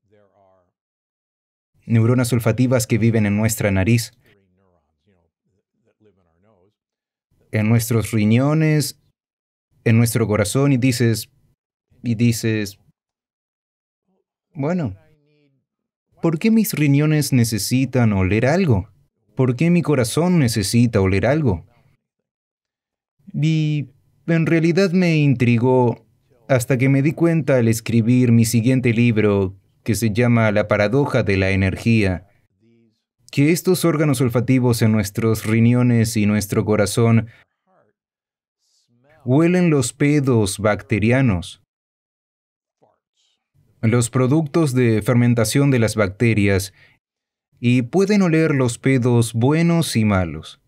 neuronas olfativas que viven en nuestra nariz, en nuestros riñones, en nuestro corazón y dices, y dices, bueno, ¿por qué mis riñones necesitan oler algo? ¿Por qué mi corazón necesita oler algo? Y en realidad me intrigó hasta que me di cuenta al escribir mi siguiente libro que se llama la paradoja de la energía, que estos órganos olfativos en nuestros riñones y nuestro corazón huelen los pedos bacterianos, los productos de fermentación de las bacterias, y pueden oler los pedos buenos y malos.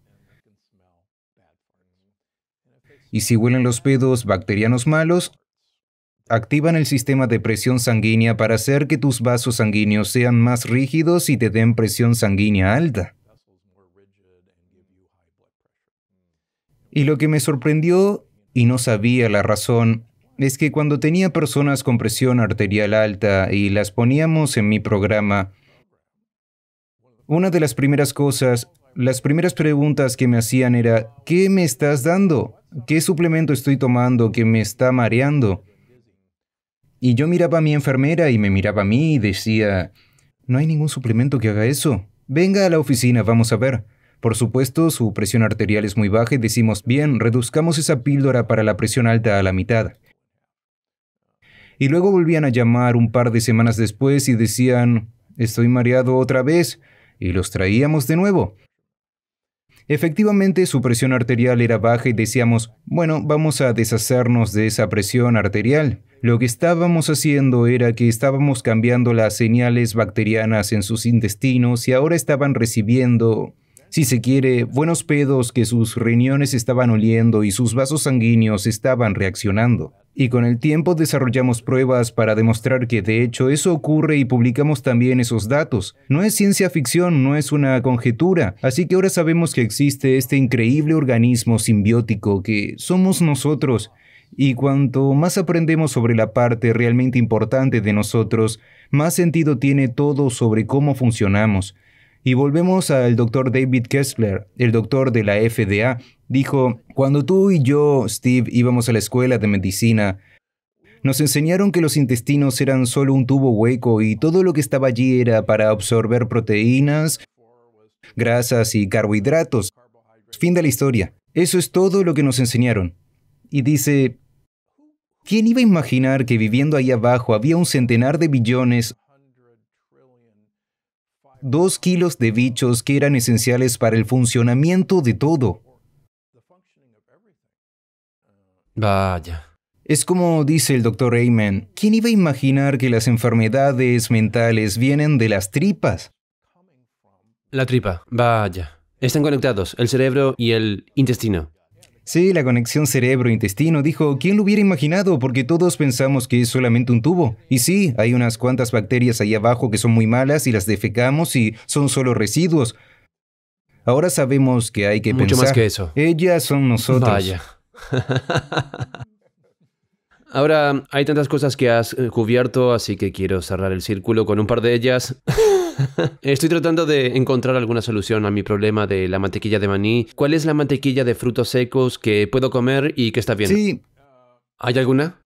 Y si huelen los pedos bacterianos malos, activan el sistema de presión sanguínea para hacer que tus vasos sanguíneos sean más rígidos y te den presión sanguínea alta. Y lo que me sorprendió, y no sabía la razón, es que cuando tenía personas con presión arterial alta y las poníamos en mi programa, una de las primeras cosas, las primeras preguntas que me hacían era, ¿qué me estás dando? ¿Qué suplemento estoy tomando que me está mareando? Y yo miraba a mi enfermera y me miraba a mí y decía, no hay ningún suplemento que haga eso. Venga a la oficina, vamos a ver. Por supuesto, su presión arterial es muy baja y decimos, bien, reduzcamos esa píldora para la presión alta a la mitad. Y luego volvían a llamar un par de semanas después y decían, estoy mareado otra vez, y los traíamos de nuevo. Efectivamente, su presión arterial era baja y decíamos, bueno, vamos a deshacernos de esa presión arterial. Lo que estábamos haciendo era que estábamos cambiando las señales bacterianas en sus intestinos y ahora estaban recibiendo, si se quiere, buenos pedos que sus riñones estaban oliendo y sus vasos sanguíneos estaban reaccionando. Y con el tiempo desarrollamos pruebas para demostrar que de hecho eso ocurre y publicamos también esos datos. No es ciencia ficción, no es una conjetura, así que ahora sabemos que existe este increíble organismo simbiótico que somos nosotros y cuanto más aprendemos sobre la parte realmente importante de nosotros, más sentido tiene todo sobre cómo funcionamos. Y volvemos al doctor David Kessler, el doctor de la FDA. Dijo, cuando tú y yo, Steve, íbamos a la escuela de medicina, nos enseñaron que los intestinos eran solo un tubo hueco y todo lo que estaba allí era para absorber proteínas, grasas y carbohidratos. Fin de la historia. Eso es todo lo que nos enseñaron y dice, ¿quién iba a imaginar que viviendo ahí abajo había un centenar de billones, dos kilos de bichos que eran esenciales para el funcionamiento de todo? Vaya. Es como dice el doctor Amen, ¿quién iba a imaginar que las enfermedades mentales vienen de las tripas? La tripa, vaya. Están conectados, el cerebro y el intestino. Sí, la conexión cerebro-intestino, dijo, ¿quién lo hubiera imaginado? Porque todos pensamos que es solamente un tubo. Y sí, hay unas cuantas bacterias ahí abajo que son muy malas y las defecamos y son solo residuos. Ahora sabemos que hay que pensar. Mucho más que eso. Ellas son nosotros. Vaya. Ahora, hay tantas cosas que has eh, cubierto, así que quiero cerrar el círculo con un par de ellas. Estoy tratando de encontrar alguna solución a mi problema de la mantequilla de maní. ¿Cuál es la mantequilla de frutos secos que puedo comer y que está bien? Sí. ¿Hay alguna?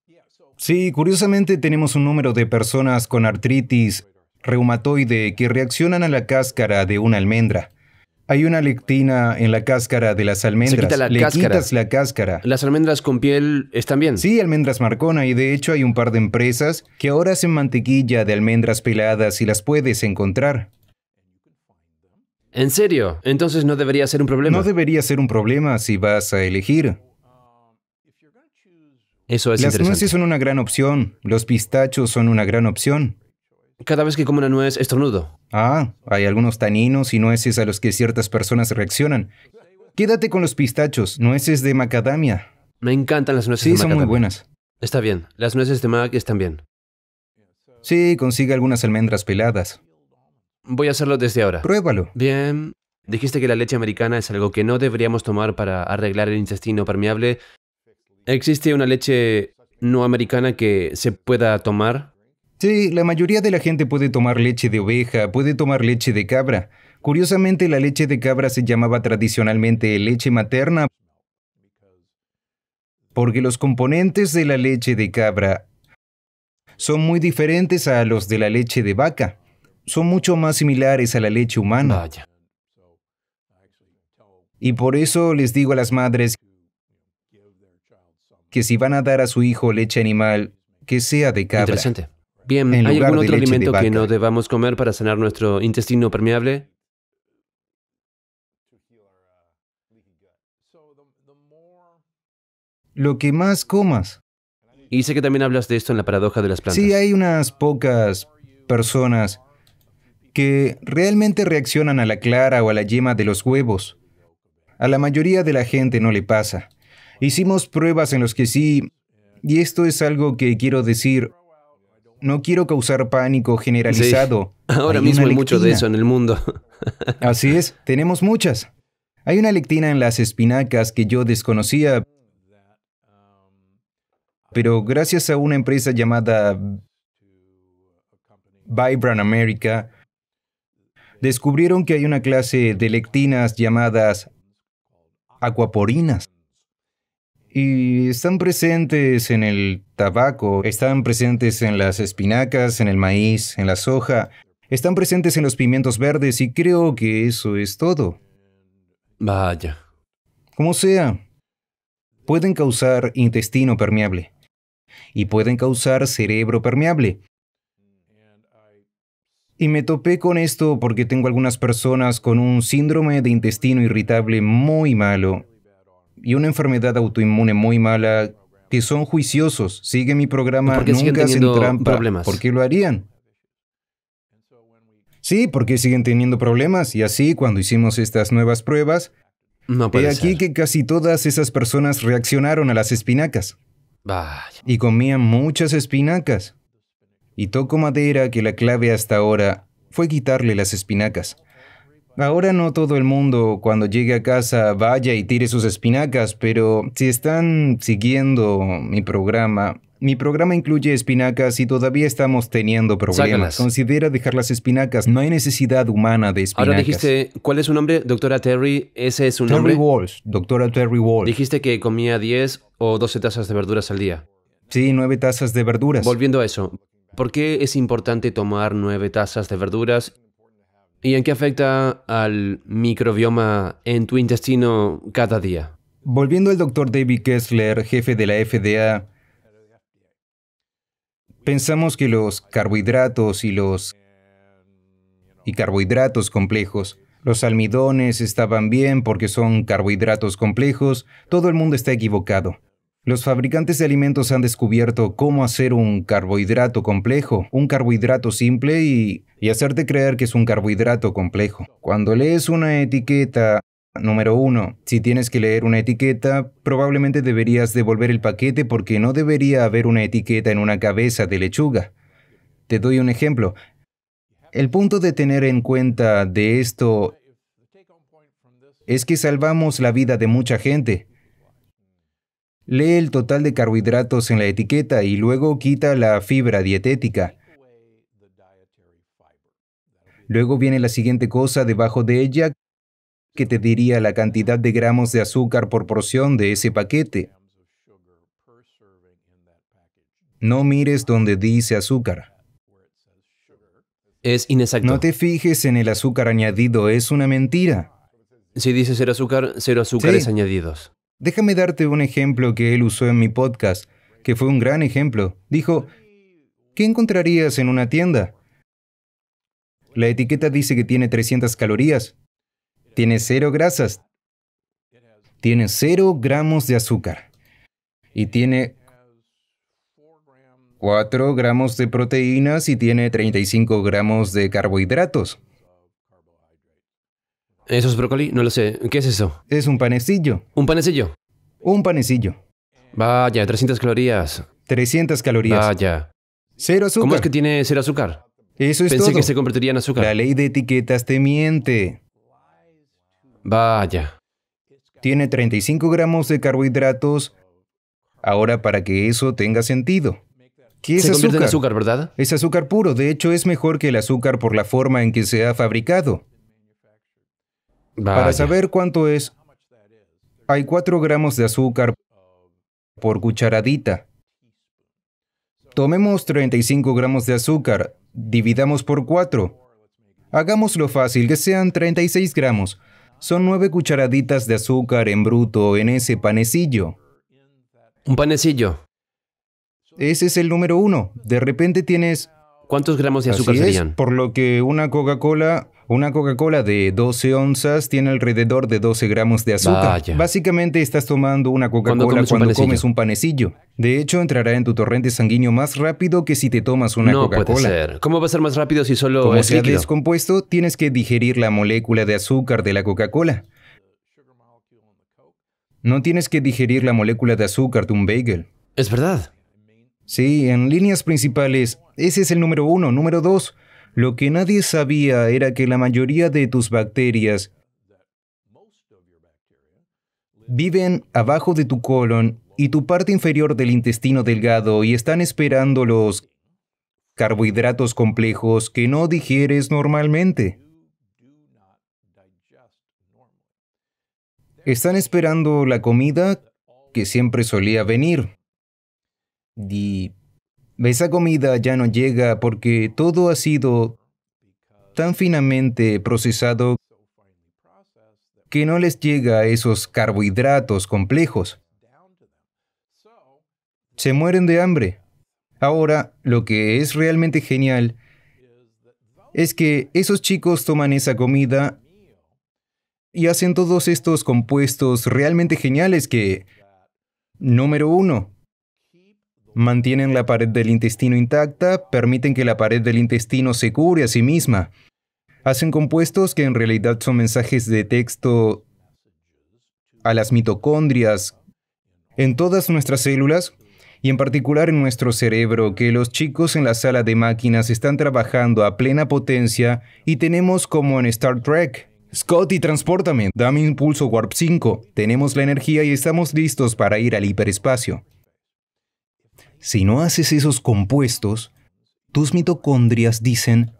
Sí, curiosamente tenemos un número de personas con artritis reumatoide que reaccionan a la cáscara de una almendra. Hay una lectina en la cáscara de las almendras. Se quita la Le quitas la cáscara. ¿Las almendras con piel están bien? Sí, almendras marcona. Y de hecho hay un par de empresas que ahora hacen mantequilla de almendras peladas y las puedes encontrar. ¿En serio? Entonces no debería ser un problema. No debería ser un problema si vas a elegir. Eso es Las nueces son una gran opción, los pistachos son una gran opción cada vez que como una nuez estornudo. Ah, hay algunos taninos y nueces a los que ciertas personas reaccionan. Quédate con los pistachos, nueces de macadamia. Me encantan las nueces de macadamia. Sí, son muy buenas. Está bien, las nueces de mac están bien. Sí, consigue algunas almendras peladas. Voy a hacerlo desde ahora. Pruébalo. Bien. Dijiste que la leche americana es algo que no deberíamos tomar para arreglar el intestino permeable. ¿Existe una leche no americana que se pueda tomar Sí, la mayoría de la gente puede tomar leche de oveja, puede tomar leche de cabra. Curiosamente, la leche de cabra se llamaba tradicionalmente leche materna porque los componentes de la leche de cabra son muy diferentes a los de la leche de vaca. Son mucho más similares a la leche humana. Y por eso les digo a las madres que si van a dar a su hijo leche animal, que sea de cabra. Interesante. Bien, ¿hay algún otro alimento que no debamos comer para sanar nuestro intestino permeable? Lo que más comas. Y sé que también hablas de esto en la paradoja de las plantas. Sí, hay unas pocas personas que realmente reaccionan a la clara o a la yema de los huevos. A la mayoría de la gente no le pasa. Hicimos pruebas en los que sí, y esto es algo que quiero decir, no quiero causar pánico generalizado. Ahora mismo hay mucho de eso en el mundo. Así es, tenemos muchas. Hay una lectina en las espinacas que yo desconocía, pero gracias a una empresa llamada Vibrant America, descubrieron que hay una clase de lectinas llamadas acuaporinas y están presentes en el tabaco, están presentes en las espinacas, en el maíz, en la soja, están presentes en los pimientos verdes y creo que eso es todo. Vaya. Como sea, pueden causar intestino permeable y pueden causar cerebro permeable. Y me topé con esto porque tengo algunas personas con un síndrome de intestino irritable muy malo y una enfermedad autoinmune muy mala que son juiciosos, Sigue mi programa, nunca hacen trampa. Problemas. ¿Por qué lo harían? Sí, porque siguen teniendo problemas y así cuando hicimos estas nuevas pruebas, no aquí que casi todas esas personas reaccionaron a las espinacas. Y comían muchas espinacas. Y toco madera que la clave hasta ahora fue quitarle las espinacas. Ahora no todo el mundo cuando llegue a casa vaya y tire sus espinacas, pero si están siguiendo mi programa, mi programa incluye espinacas y todavía estamos teniendo problemas. Considera dejar las espinacas. No hay necesidad humana de espinacas. Ahora dijiste, ¿cuál es su nombre? Doctora Terry, ese es su nombre. Walsh, doctora Terry Walsh. Dijiste que comía 10 o 12 tazas de verduras al día. Sí, 9 tazas de verduras. Volviendo a eso, ¿por qué es importante tomar 9 tazas de verduras ¿Y en qué afecta al microbioma en tu intestino cada día? Volviendo al doctor David Kessler, jefe de la FDA, pensamos que los carbohidratos y los y carbohidratos complejos, los almidones estaban bien porque son carbohidratos complejos, todo el mundo está equivocado. Los fabricantes de alimentos han descubierto cómo hacer un carbohidrato complejo, un carbohidrato simple y, hacerte creer que es un carbohidrato complejo. Cuando lees una etiqueta Número uno, Si tienes que leer una etiqueta, probablemente deberías devolver el paquete porque no debería haber una etiqueta en una cabeza de lechuga. Te doy un ejemplo. El punto de tener en cuenta de esto es que salvamos la vida de mucha gente. Lee el total de carbohidratos en la etiqueta y luego quita la fibra dietética. Luego viene la siguiente cosa debajo de ella que te diría la cantidad de gramos de azúcar por porción de ese paquete. No mires donde dice azúcar. Es inexacto. No te fijes en el azúcar añadido, es una mentira. Si dice ser azúcar, cero azúcares añadidos. Déjame darte un ejemplo que él usó en mi podcast, que fue un gran ejemplo. Dijo, ¿qué encontrarías en una tienda? La etiqueta dice que tiene 300 calorías, tiene cero grasas, tiene cero gramos de azúcar y tiene 4 gramos de proteínas y tiene 35 gramos de carbohidratos. ¿Eso es brócoli? No lo sé. ¿Qué es eso? Es un panecillo. ¿Un panecillo? Un panecillo. Vaya, 300 calorías. 300 calorías. Vaya. Cero azúcar. ¿Cómo es que tiene cero azúcar? Eso es Pensé que se convertiría en azúcar. La ley de etiquetas te miente. Vaya. Tiene 35 gramos de carbohidratos. Ahora, para que eso tenga sentido. ¿Qué es se azúcar? En azúcar, ¿verdad? Es azúcar puro. De hecho, es mejor que el azúcar por la forma en que se ha fabricado. Para saber cuánto es, hay 4 gramos de azúcar por cucharadita. Tomemos 35 gramos de azúcar, dividamos por 4. lo fácil, que sean 36 gramos. Son 9 cucharaditas de azúcar en bruto en ese panecillo. Un panecillo. Ese es el número uno. De repente tienes ¿Cuántos gramos de azúcar Así por lo que una Coca-Cola, una Coca-Cola de 12 onzas tiene alrededor de 12 gramos de azúcar. Básicamente estás tomando una Coca-Cola cuando, comes, un panecillo. De hecho, entrará en tu torrente sanguíneo más rápido que si te tomas una Coca-Cola. ¿Cómo va a ser más rápido si solo es descompuesto, tienes que digerir la molécula de azúcar de la Coca-Cola. No tienes que digerir la molécula de azúcar de un bagel. Es verdad. Sí, en líneas principales, ese es el número uno. Número dos, lo que nadie sabía era que la mayoría de tus bacterias viven abajo de tu colon y tu parte inferior del intestino delgado y están esperando los carbohidratos complejos que no digieres normalmente. Están esperando la comida que siempre solía venir. Esa comida ya no llega porque todo ha sido tan finamente procesado que no les llega a esos carbohidratos complejos. Se mueren de hambre. Ahora, lo que es realmente genial es que esos chicos toman esa comida y hacen todos estos compuestos realmente geniales que, número uno, Mantienen la pared del intestino intacta, permiten que la pared del intestino se cure a sí misma. Hacen compuestos que en realidad son mensajes de texto a las mitocondrias en todas nuestras células y en particular en nuestro cerebro, que los chicos en la sala de máquinas están trabajando a plena potencia y tenemos como en Star Trek. Scotty, transportame, dame impulso Warp 5. Tenemos la energía y estamos listos para ir al hiperespacio. Si no haces esos compuestos, tus mitocondrias dicen,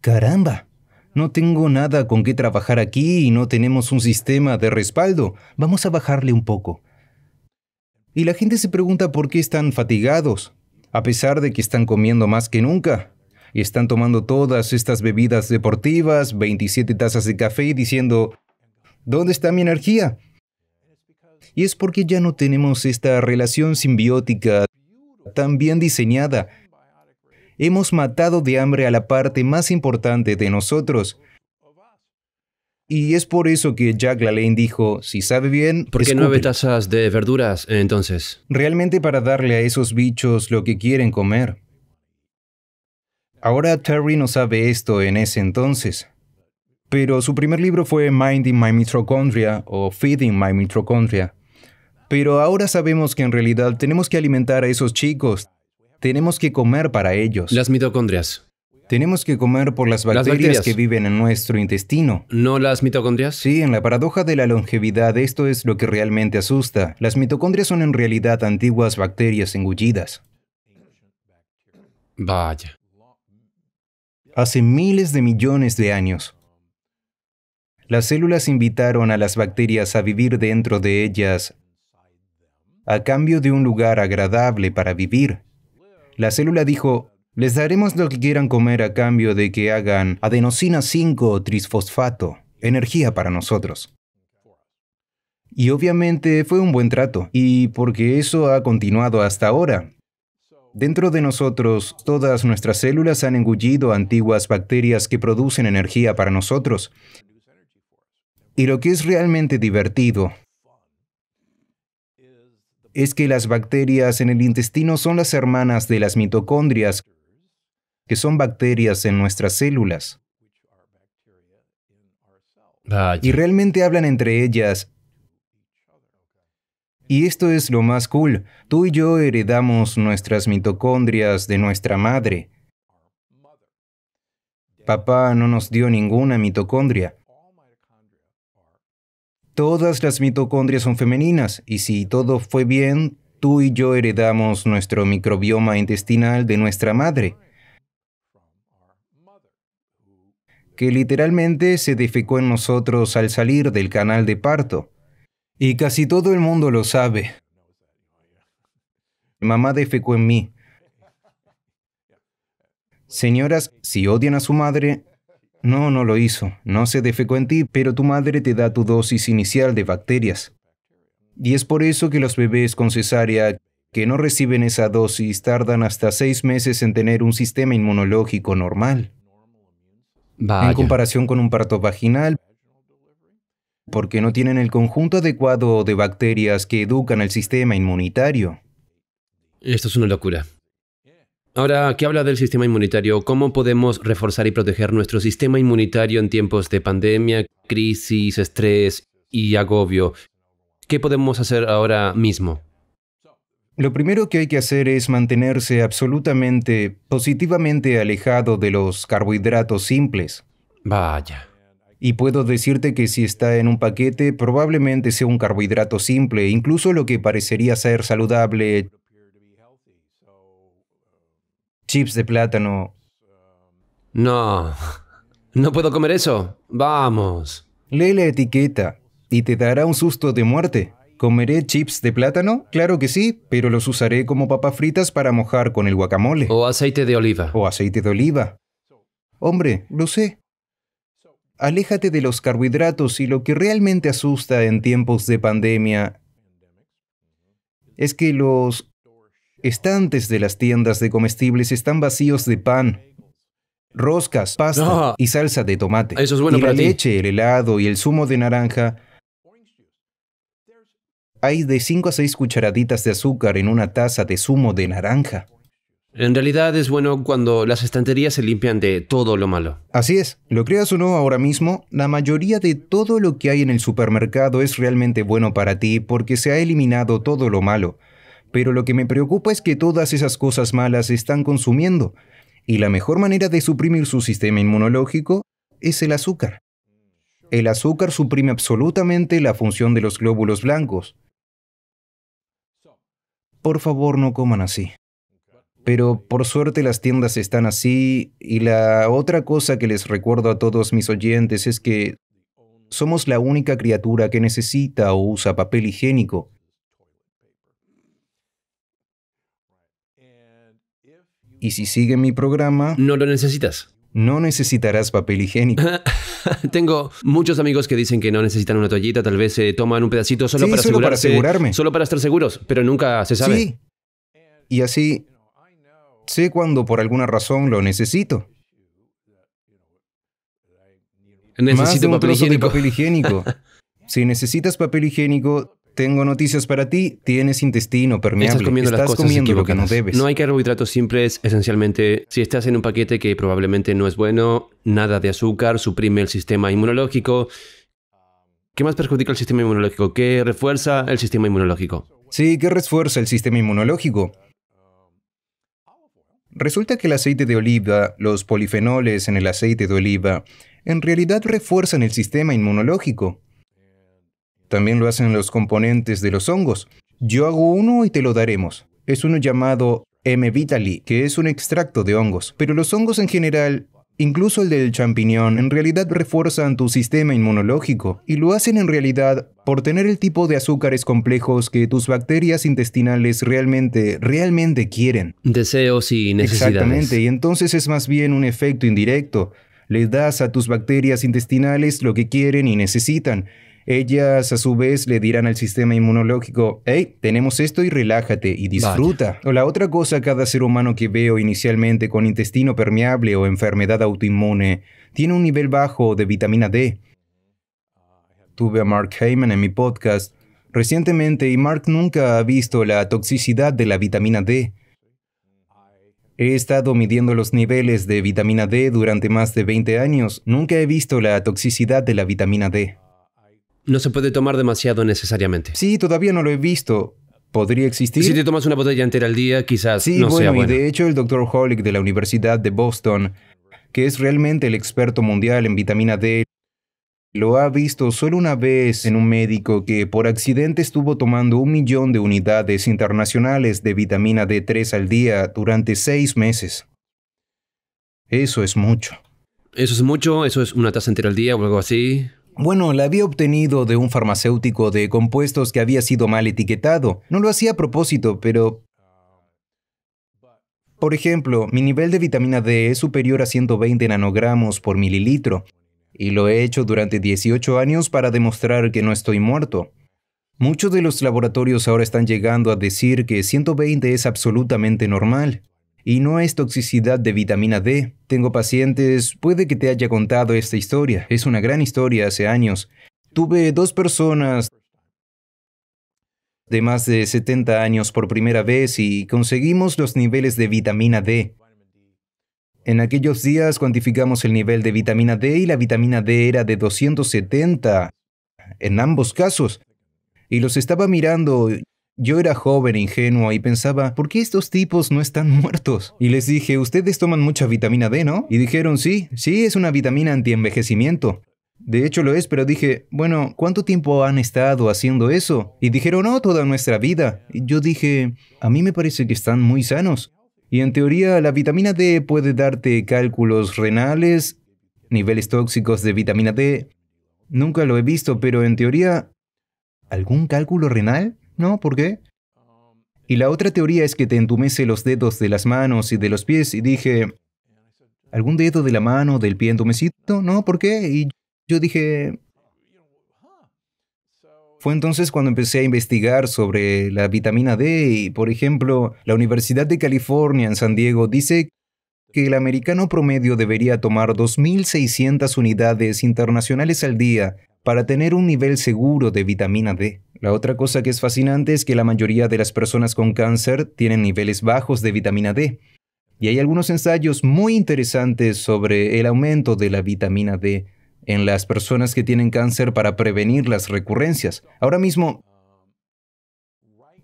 caramba, no tengo nada con qué trabajar aquí y no tenemos un sistema de respaldo, vamos a bajarle un poco. Y la gente se pregunta por qué están fatigados, a pesar de que están comiendo más que nunca. Y están tomando todas estas bebidas deportivas, 27 tazas de café, diciendo, ¿dónde está mi energía? Y es porque ya no tenemos esta relación simbiótica tan bien diseñada. Hemos matado de hambre a la parte más importante de nosotros. Y es por eso que Jack Lalanne dijo, si sabe bien... ¿Por qué nueve tazas de verduras entonces? Realmente para darle a esos bichos lo que quieren comer. Ahora Terry no sabe esto en ese entonces. Pero su primer libro fue Minding My Mitochondria o Feeding My Mitochondria. Pero ahora sabemos que en realidad tenemos que alimentar a esos chicos. Tenemos que comer para ellos. Las mitocondrias. Tenemos que comer por las bacterias, que viven en nuestro intestino. ¿No las mitocondrias? Sí, en la paradoja de la longevidad esto es lo que realmente asusta. Las mitocondrias son en realidad antiguas bacterias engullidas. Vaya. Hace miles de millones de años. Las células invitaron a las bacterias a vivir dentro de ellas a cambio de un lugar agradable para vivir. La célula dijo, les daremos lo que quieran comer a cambio de que hagan adenosina 5 o trisfosfato, energía para nosotros. Y obviamente fue un buen trato, y porque eso ha continuado hasta ahora. Dentro de nosotros, todas nuestras células han engullido antiguas bacterias que producen energía para nosotros. Y lo que es realmente divertido es que las bacterias en el intestino son las hermanas de las mitocondrias, que son bacterias en nuestras células. Y realmente hablan entre ellas. Y esto es lo más cool. Tú y yo heredamos nuestras mitocondrias de nuestra madre. Papá no nos dio ninguna mitocondria. Todas las mitocondrias son femeninas y si todo fue bien, tú y yo heredamos nuestro microbioma intestinal de nuestra madre, que literalmente se defecó en nosotros al salir del canal de parto. Y casi todo el mundo lo sabe. Mamá defecó en mí. Señoras, si odian a su madre, no, no lo hizo. No se defecó en ti, pero tu madre te da tu dosis inicial de bacterias. Y es por eso que los bebés con cesárea que no reciben esa dosis tardan hasta seis meses en tener un sistema inmunológico normal. En comparación con un parto vaginal, porque no tienen el conjunto adecuado de bacterias que educan el sistema inmunitario. Esto es una locura. Ahora, ¿qué habla del sistema inmunitario? ¿Cómo podemos reforzar y proteger nuestro sistema inmunitario en tiempos de pandemia, crisis, estrés y agobio? ¿Qué podemos hacer ahora mismo? Lo primero que hay que hacer es mantenerse absolutamente, positivamente alejado de los carbohidratos simples. Vaya. Y puedo decirte que si está en un paquete, probablemente sea un carbohidrato simple, incluso lo que parecería ser saludable, chips de plátano. No, no puedo comer eso. Vamos. Lee la etiqueta y te dará un susto de muerte. ¿Comeré chips de plátano? Claro que sí, pero los usaré como papas fritas para mojar con el guacamole. O aceite de oliva. O aceite de oliva. Hombre, lo sé. Aléjate de los carbohidratos y lo que realmente asusta en tiempos de pandemia es que los Estantes de las tiendas de comestibles están vacíos de pan, roscas, pasta ah. y salsa de tomate. Eso es bueno y para leche, el helado y el zumo de naranja. Hay de 5 a 6 cucharaditas de azúcar en una taza de zumo de naranja. En realidad es bueno cuando las estanterías se limpian de todo lo malo. Así es, lo creas o no ahora mismo, la mayoría de todo lo que hay en el supermercado es realmente bueno para ti porque se ha eliminado todo lo malo pero lo que me preocupa es que todas esas cosas malas se están consumiendo, y la mejor manera de suprimir su sistema inmunológico es el azúcar. El azúcar suprime absolutamente la función de los glóbulos blancos. Por favor, no coman así. Pero por suerte las tiendas están así y la otra cosa que les recuerdo a todos mis oyentes es que somos la única criatura que necesita o usa papel higiénico y si sigue mi programa... No lo necesitas. No necesitarás papel higiénico. Tengo muchos amigos que dicen que no necesitan una toallita, tal vez se toman un pedacito solo, para, asegurarme. Solo para estar seguros, pero nunca se sabe. Sí. Y así sé cuando por alguna razón lo necesito. Necesito un papel higiénico. de papel higiénico. si necesitas papel higiénico, tengo noticias para ti, tienes intestino permeable. Estás comiendo, comiendo lo que no debes. No hay carbohidratos simples, esencialmente, si estás en un paquete que probablemente no es bueno, nada de azúcar, suprime el sistema inmunológico. ¿Qué más perjudica el sistema inmunológico? ¿Qué refuerza el sistema inmunológico? Sí, ¿qué refuerza el sistema inmunológico? Resulta que el aceite de oliva, los polifenoles en el aceite de oliva, en realidad refuerzan el sistema inmunológico. También lo hacen los componentes de los hongos. Yo hago uno y te lo daremos. Es uno llamado M. vitali, que es un extracto de hongos. Pero los hongos en general, incluso el del champiñón, en realidad refuerzan tu sistema inmunológico y lo hacen en realidad por tener el tipo de azúcares complejos que tus bacterias intestinales realmente, realmente quieren. Deseos y necesidades. Exactamente, y entonces es más bien un efecto indirecto. Le das a tus bacterias intestinales lo que quieren y necesitan, ellas a su vez le dirán al sistema inmunológico, hey, tenemos esto y relájate y disfruta. O la otra cosa, cada ser humano que veo inicialmente con intestino permeable o enfermedad autoinmune tiene un nivel bajo de vitamina D. Tuve a Mark Heyman en mi podcast recientemente y Mark nunca ha visto la toxicidad de la vitamina D. He estado midiendo los niveles de vitamina D durante más de 20 años. Nunca he visto la toxicidad de la vitamina D. No se puede tomar demasiado necesariamente. Sí, todavía no lo he visto. ¿Podría existir? Si te tomas una botella entera al día, quizás sí, bueno, bueno. Y de hecho, el doctor Hollick de la Universidad de Boston, que es realmente el experto mundial en vitamina D, lo ha visto solo una vez en un médico que por accidente estuvo tomando un millón de unidades internacionales de vitamina D3 al día durante seis meses. Eso es mucho. Eso es mucho, eso es una taza entera al día o algo así. Bueno, la había obtenido de un farmacéutico de compuestos que había sido mal etiquetado. No lo hacía a propósito, pero... Por ejemplo, mi nivel de vitamina D es superior a 120 nanogramos por mililitro, y lo he hecho durante 18 años para demostrar que no estoy muerto. Muchos de los laboratorios ahora están llegando a decir que 120 es absolutamente normal y no es toxicidad de vitamina D. Tengo pacientes, puede que te haya contado esta historia, es una gran historia hace años. Tuve dos personas de más de 70 años por primera vez y conseguimos los niveles de vitamina D. En aquellos días cuantificamos el nivel de vitamina D y la vitamina D era de 270 en ambos casos. Y los estaba mirando yo era joven ingenuo y pensaba, ¿por qué estos tipos no están muertos? Y les dije, ustedes toman mucha vitamina D, ¿no? Y dijeron, sí, sí, es una vitamina antienvejecimiento. De hecho lo es, pero dije, bueno, ¿cuánto tiempo han estado haciendo eso? Y dijeron, no, toda nuestra vida. Y yo dije, a mí me parece que están muy sanos. Y en teoría, la vitamina D puede darte cálculos renales, niveles tóxicos de vitamina D. Nunca lo he visto, pero en teoría, ¿algún cálculo renal? ¿No? ¿Por qué? Y la otra teoría es que te entumece los dedos de las manos y de los pies y dije, ¿algún dedo de la mano, del pie entumecito? ¿No? ¿Por qué? Y yo dije... Fue entonces cuando empecé a investigar sobre la vitamina D y, por ejemplo, la Universidad de California en San Diego dice que el americano promedio debería tomar 2.600 unidades internacionales al día para tener un nivel seguro de vitamina D. La otra cosa que es fascinante es que la mayoría de las personas con cáncer tienen niveles bajos de vitamina D. Y hay algunos ensayos muy interesantes sobre el aumento de la vitamina D en las personas que tienen cáncer para prevenir las recurrencias. Ahora mismo,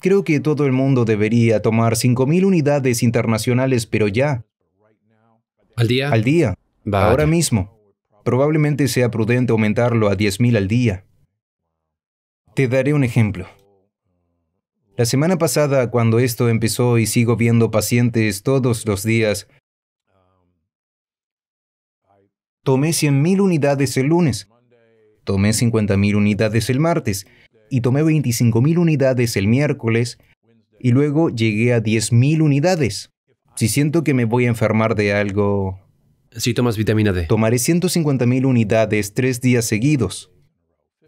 creo que todo el mundo debería tomar 5.000 unidades internacionales, pero ya. ¿Al día? Al día. Ahora mismo. Probablemente sea prudente aumentarlo a 10.000 al día. Te daré un ejemplo. La semana pasada, cuando esto empezó y sigo viendo pacientes todos los días, tomé 100.000 unidades el lunes, tomé 50.000 unidades el martes y tomé 25.000 unidades el miércoles y luego llegué a 10.000 unidades. Si siento que me voy a enfermar de algo... Si tomas vitamina D. Tomaré 150.000 unidades tres días seguidos.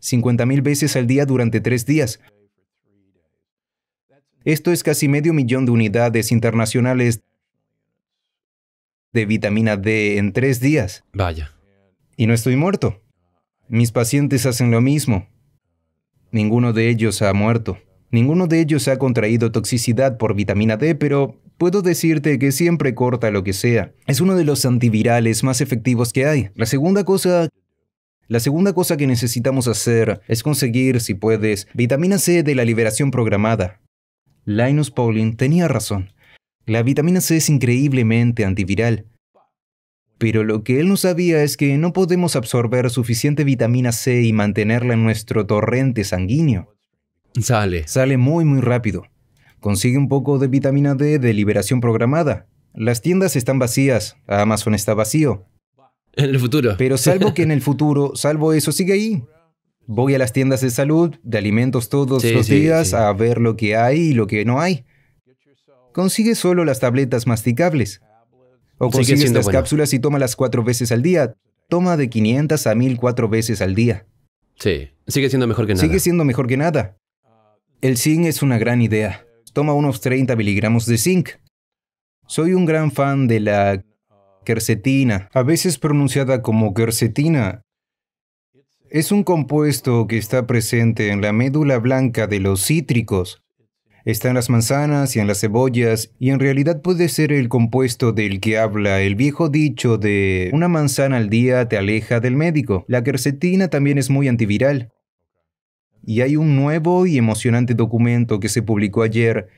50.000 veces al día durante tres días. Esto es casi medio millón de unidades internacionales de vitamina D en tres días. Vaya. Y no estoy muerto. Mis pacientes hacen lo mismo. Ninguno de ellos ha muerto. Ninguno de ellos ha contraído toxicidad por vitamina D, pero puedo decirte que siempre corta lo que sea. Es uno de los antivirales más efectivos que hay. La segunda cosa la segunda cosa que necesitamos hacer es conseguir, si puedes, vitamina C de la liberación programada. Linus Pauling tenía razón. La vitamina C es increíblemente antiviral. Pero lo que él no sabía es que no podemos absorber suficiente vitamina C y mantenerla en nuestro torrente sanguíneo. Sale. Sale muy muy rápido. Consigue un poco de vitamina D de liberación programada. Las tiendas están vacías, Amazon está vacío, en el futuro. Pero salvo que en el futuro, salvo eso, sigue ahí. Voy a las tiendas de salud, de alimentos todos los días, a ver lo que hay y lo que no hay. Consigue solo las tabletas masticables. O consigue estas cápsulas y las cuatro veces al día. Toma de 500 a 1000 cuatro veces al día. Sí, sigue siendo mejor que nada. Sigue siendo mejor que nada. El zinc es una gran idea. Toma unos 30 miligramos de zinc. Soy un gran fan de la quercetina, a veces pronunciada como quercetina, es un compuesto que está presente en la médula blanca de los cítricos. Está en las manzanas y en las cebollas y en realidad puede ser el compuesto del que habla el viejo dicho de una manzana al día te aleja del médico. La quercetina también es muy antiviral. Y hay un nuevo y emocionante documento que se publicó ayer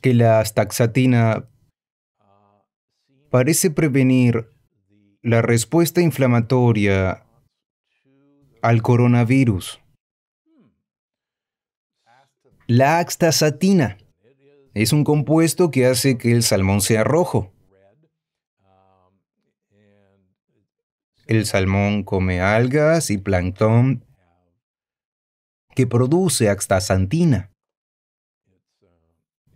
que la astaxatina parece prevenir la respuesta inflamatoria al coronavirus. La axtasatina es un compuesto que hace que el salmón sea rojo. El salmón come algas y plancton que produce axtasantina.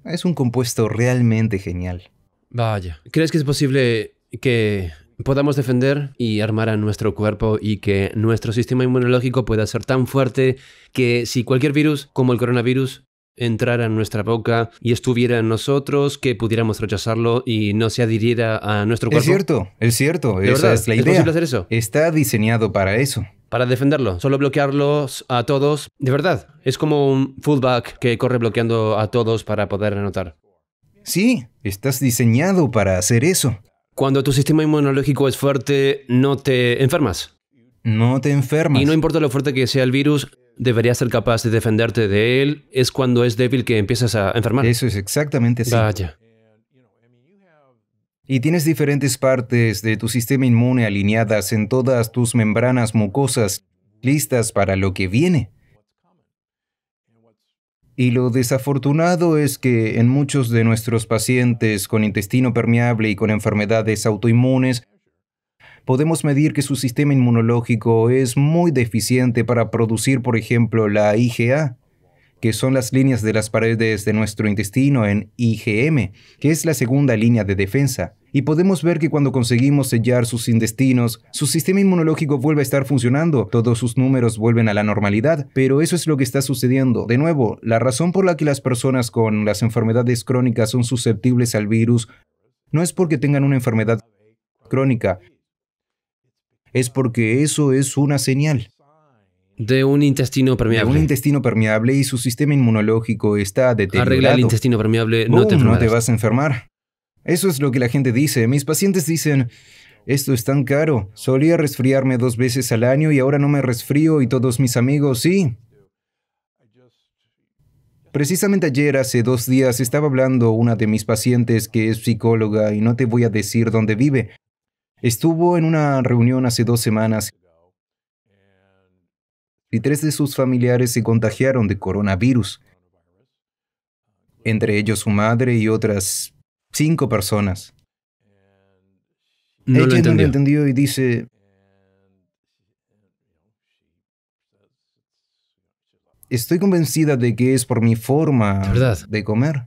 Es un compuesto realmente genial. Vaya. ¿Crees que es posible que podamos defender y armar a nuestro cuerpo y que nuestro sistema inmunológico pueda ser tan fuerte que si cualquier virus, como el coronavirus, entrara en nuestra boca y estuviera en nosotros, que pudiéramos rechazarlo y no se adhiriera a nuestro cuerpo. Es cierto, es cierto, esa es la idea. ¿Es posible hacer eso? Está diseñado para eso. Para defenderlo, solo bloquearlos a todos. De verdad, es como un fullback que corre bloqueando a todos para poder anotar. Sí, estás diseñado para hacer eso. Cuando tu sistema inmunológico es fuerte, no te enfermas. No te enfermas. Y no importa lo fuerte que sea el virus, deberías ser capaz de defenderte de él. Es cuando es débil que empiezas a enfermar. Eso es exactamente así. Vaya. Y tienes diferentes partes de tu sistema inmune alineadas en todas tus membranas mucosas, listas para lo que viene. Y lo desafortunado es que en muchos de nuestros pacientes con intestino permeable y con enfermedades autoinmunes, podemos medir que su sistema inmunológico es muy deficiente para producir, por ejemplo, la IgA, que son las líneas de las paredes de nuestro intestino en IgM, que es la segunda línea de defensa y podemos ver que cuando conseguimos sellar sus intestinos, su sistema inmunológico vuelve a estar funcionando, todos sus números vuelven a la normalidad, pero eso es lo que está sucediendo. De nuevo, la razón por la que las personas con las enfermedades crónicas son susceptibles al virus no es porque tengan una enfermedad crónica, es porque eso es una señal. De un intestino permeable. un intestino permeable y su sistema inmunológico está deteriorado. Arregla el intestino permeable, no, no te vas a enfermar. Eso es lo que la gente dice. Mis pacientes dicen, esto es tan caro. Solía resfriarme dos veces al año y ahora no me resfrío y todos mis amigos sí. Precisamente ayer, hace dos días, estaba hablando una de mis pacientes que es psicóloga y no te voy a decir dónde vive. Estuvo en una reunión hace dos semanas y tres de sus familiares se contagiaron de coronavirus, entre ellos su madre y otras Cinco personas. No lo entendió. no y dice... Estoy convencida de que es por mi forma de comer.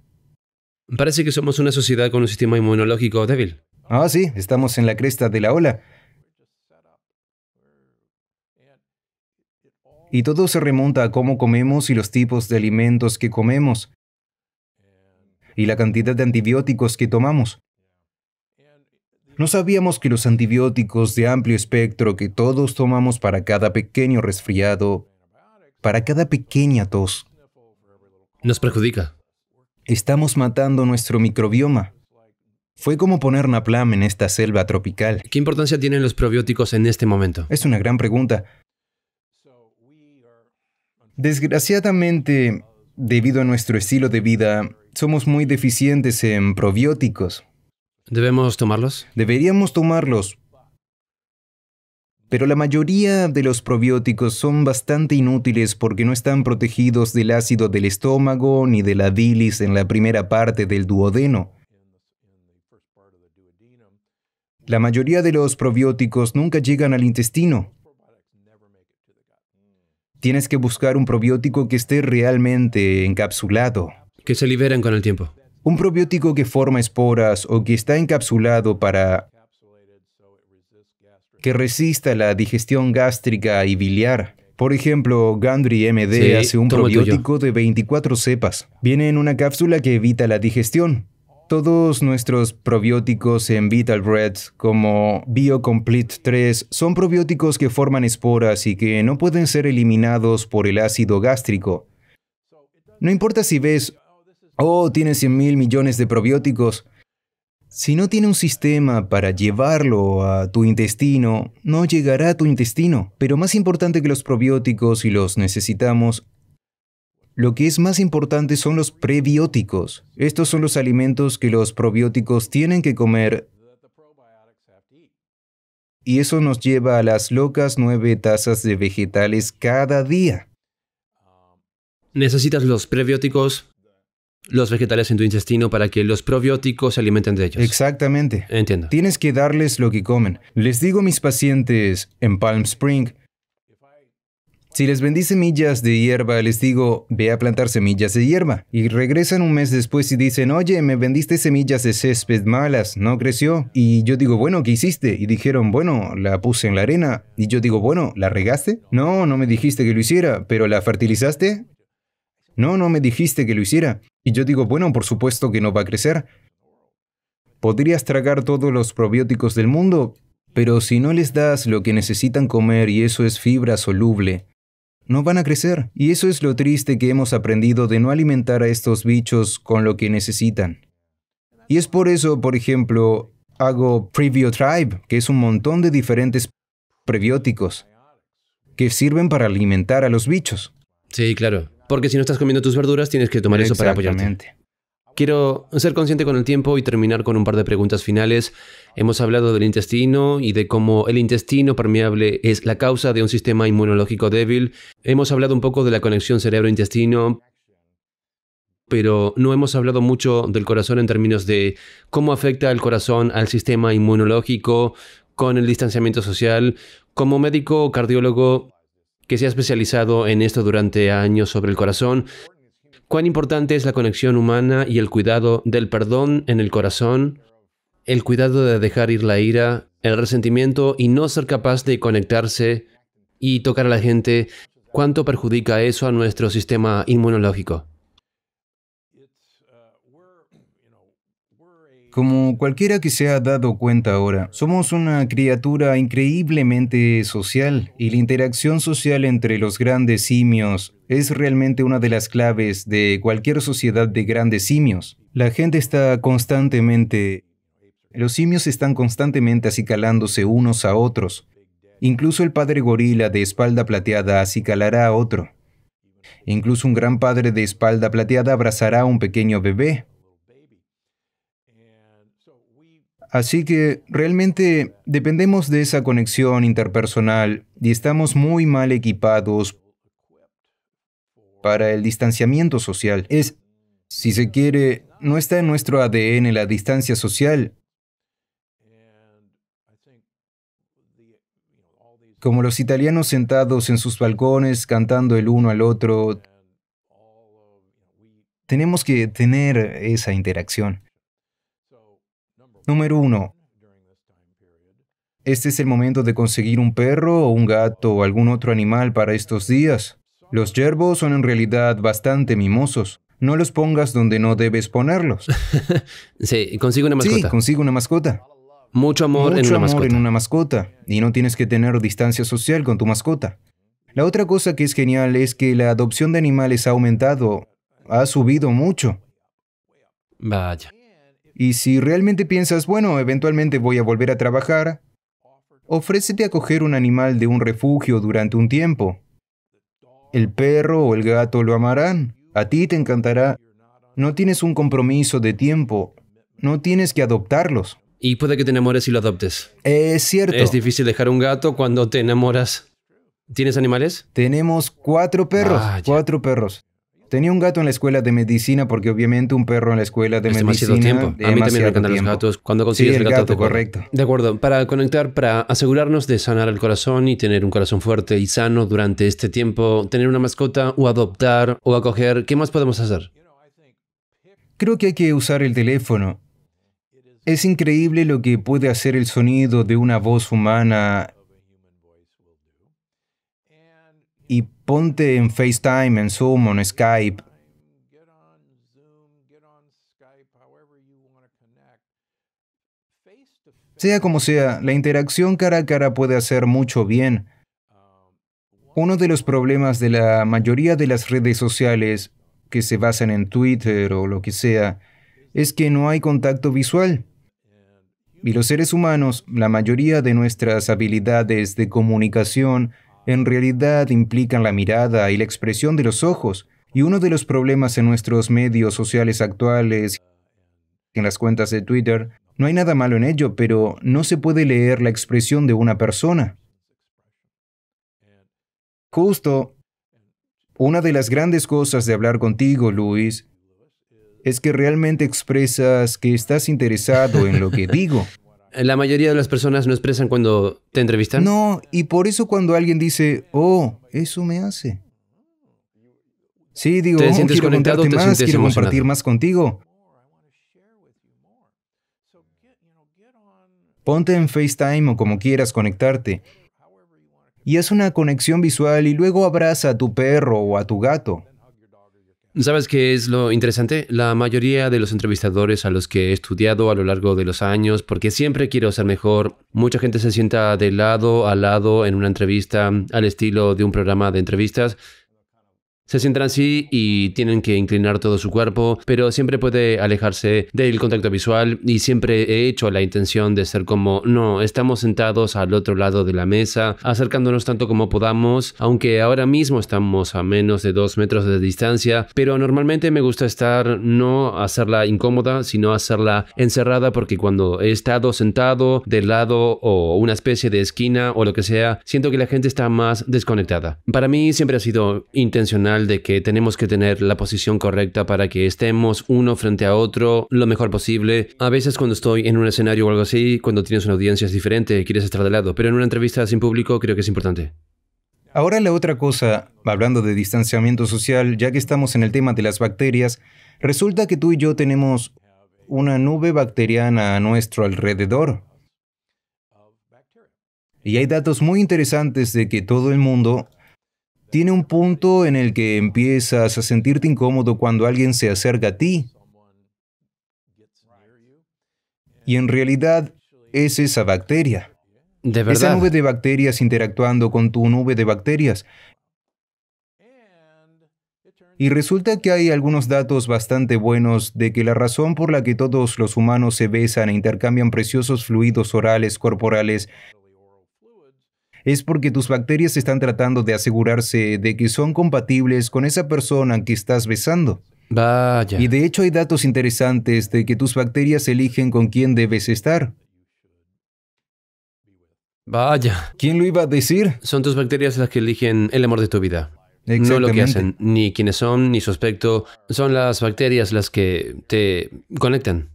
Parece que somos una sociedad con un sistema inmunológico débil. Ah, sí, estamos en la cresta de la ola. Y todo se remonta a cómo comemos y los tipos de alimentos que comemos y la cantidad de antibióticos que tomamos. No sabíamos que los antibióticos de amplio espectro que todos tomamos para cada pequeño resfriado, para cada pequeña tos, nos perjudica. Estamos matando nuestro microbioma. Fue como poner naplam en esta selva tropical. ¿Qué importancia tienen los probióticos en este momento? Es una gran pregunta. Desgraciadamente, debido a nuestro estilo de vida, somos muy deficientes en probióticos. ¿Debemos tomarlos? Deberíamos tomarlos. Pero la mayoría de los probióticos son bastante inútiles porque no están protegidos del ácido del estómago ni de la bilis en la primera parte del duodeno. La mayoría de los probióticos nunca llegan al intestino. Tienes que buscar un probiótico que esté realmente encapsulado que se liberan con el tiempo. Un probiótico que forma esporas o que está encapsulado para que resista la digestión gástrica y biliar. Por ejemplo, Gandry MD hace un probiótico de 24 cepas. Viene en una cápsula que evita la digestión. Todos nuestros probióticos en Vital Bread, como BioComplete 3, son probióticos que forman esporas y que no pueden ser eliminados por el ácido gástrico. No importa si ves oh, tiene 100 mil millones de probióticos. Si no tiene un sistema para llevarlo a tu intestino, no llegará a tu intestino. Pero más importante que los probióticos, y los necesitamos, lo que es más importante son los prebióticos. Estos son los alimentos que los probióticos tienen que comer. Y eso nos lleva a las locas nueve tazas de vegetales cada día. Necesitas los prebióticos los vegetales en tu intestino para que los probióticos se alimenten de ellos. Exactamente. Entiendo. Tienes que darles lo que comen. Les digo a mis pacientes en Palm Spring, si les vendí semillas de hierba, les digo, ve a plantar semillas de hierba. Y regresan un mes después y dicen, oye, me vendiste semillas de césped malas, no creció. Y yo digo, bueno, ¿qué hiciste? Y dijeron, bueno, la puse en la arena. Y yo digo, bueno, ¿la regaste? No, no me dijiste que lo hiciera, pero ¿la fertilizaste? No, no me dijiste que lo hiciera. Y yo digo, bueno, por supuesto que no va a crecer. Podrías tragar todos los probióticos del mundo, pero si no les das lo que necesitan comer y eso es fibra soluble, no van a crecer. Y eso es lo triste que hemos aprendido de no alimentar a estos bichos con lo que necesitan. Y es por eso, por ejemplo, hago Tribe que es un montón de diferentes prebióticos que sirven para alimentar a los bichos. Sí, claro. Porque si no estás comiendo tus verduras, tienes que tomar eso para apoyarte. Quiero ser consciente con el tiempo y terminar con un par de preguntas finales. Hemos hablado del intestino y de cómo el intestino permeable es la causa de un sistema inmunológico débil. Hemos hablado un poco de la conexión cerebro-intestino, pero no hemos hablado mucho del corazón en términos de cómo afecta el corazón al sistema inmunológico con el distanciamiento social. Como médico cardiólogo, que se ha especializado en esto durante años sobre el corazón. ¿Cuán importante es la conexión humana y el cuidado del perdón en el corazón? El cuidado de dejar ir la ira, el resentimiento y no ser capaz de conectarse y tocar a la gente. ¿Cuánto perjudica eso a nuestro sistema inmunológico? Como cualquiera que se ha dado cuenta ahora, somos una criatura increíblemente social y la interacción social entre los grandes simios es realmente una de las claves de cualquier sociedad de grandes simios. La gente está constantemente... Los simios están constantemente acicalándose unos a otros. Incluso el padre gorila de espalda plateada acicalará a otro. Incluso un gran padre de espalda plateada abrazará a un pequeño bebé Así que realmente dependemos de esa conexión interpersonal y estamos muy mal equipados para el distanciamiento social. Es, si se quiere, no está en nuestro ADN la distancia social. Como los italianos sentados en sus balcones cantando el uno al otro, tenemos que tener esa interacción. Número 1. Este es el momento de conseguir un perro o un gato o algún otro animal para estos días. Los yerbos son en realidad bastante mimosos. No los pongas donde no debes ponerlos. sí, consigue una mascota. Sí, consigue una mascota. Mucho amor, en, una en una mascota. Y no tienes que tener distancia social con tu mascota. La otra cosa que es genial es que la adopción de animales ha aumentado, ha subido mucho. Vaya. Y si realmente piensas, bueno, eventualmente voy a volver a trabajar, ofrécete a coger un animal de un refugio durante un tiempo. El perro o el gato lo amarán, a ti te encantará. No tienes un compromiso de tiempo, no tienes que adoptarlos. Y puede que te enamores y lo adoptes. Es cierto. Es difícil dejar un gato cuando te enamoras. ¿Tienes animales? Tenemos cuatro perros. Ah, cuatro perros. Tenía un gato en la escuela de medicina porque obviamente un perro en la escuela de es medicina. Demasiado tiempo. a mí también me encantan los gatos. Cuando consigues el, gato correcto. De acuerdo. Para conectar, para asegurarnos de sanar el corazón y tener un corazón fuerte y sano durante este tiempo, tener una mascota o adoptar o acoger, ¿qué más podemos hacer? Creo que hay que usar el teléfono. Es increíble lo que puede hacer el sonido de una voz humana Ponte en FaceTime, en Zoom en Skype. Sea como sea, la interacción cara a cara puede hacer mucho bien. Uno de los problemas de la mayoría de las redes sociales que se basan en Twitter o lo que sea es que no hay contacto visual. Y los seres humanos, la mayoría de nuestras habilidades de comunicación en realidad implican la mirada y la expresión de los ojos, y uno de los problemas en nuestros medios sociales actuales, en las cuentas de Twitter, no hay nada malo en ello, pero no se puede leer la expresión de una persona. Justo, una de las grandes cosas de hablar contigo, Luis, es que realmente expresas que estás interesado en lo que digo. la mayoría de las personas no expresan cuando te entrevistan. No, y por eso cuando alguien dice, oh, eso me hace. Sí, digo, ¿Te oh, sientes quiero contarte más, quiero compartir más contigo. Ponte en FaceTime o como quieras conectarte. Y haz una conexión visual y luego abraza a tu perro o a tu gato. ¿Sabes qué es lo interesante? La mayoría de los entrevistadores a los que he estudiado a lo largo de los años, porque siempre quiero ser mejor, mucha gente se sienta de lado a lado en una entrevista al estilo de un programa de entrevistas, se sientan así y tienen que inclinar todo su cuerpo, pero siempre puede alejarse del contacto visual y siempre he hecho la intención de ser como, no, estamos sentados al otro lado de la mesa, acercándonos tanto como podamos, aunque ahora mismo estamos a menos de dos metros de distancia, pero normalmente me gusta estar, no hacerla incómoda, sino hacerla encerrada porque cuando he estado sentado de lado o una especie de esquina o lo que sea, siento que la gente está más desconectada. Para mí siempre ha sido intencional de que tenemos que tener la posición correcta para que estemos uno frente a otro lo mejor posible. A veces cuando estoy en un escenario o algo así, cuando tienes una audiencia es diferente, quieres estar de lado, pero en una entrevista sin público creo que es importante. Ahora la otra cosa, hablando de distanciamiento social, ya que estamos en el tema de las bacterias, resulta que tú y yo tenemos una nube bacteriana a nuestro alrededor. Y hay datos muy interesantes de que todo el mundo tiene un punto en el que empiezas a sentirte incómodo cuando alguien se acerca a ti. Y en realidad es esa bacteria. De verdad. Esa nube de bacterias interactuando con tu nube de bacterias. Y resulta que hay algunos datos bastante buenos de que la razón por la que todos los humanos se besan e intercambian preciosos fluidos orales corporales es porque tus bacterias están tratando de asegurarse de que son compatibles con esa persona que estás besando. Vaya. Y de hecho hay datos interesantes de que tus bacterias eligen con quién debes estar. Vaya. ¿Quién lo iba a decir? Son tus bacterias las que eligen el amor de tu vida. No lo que hacen, ni quiénes son, ni su aspecto. Son las bacterias las que te conectan.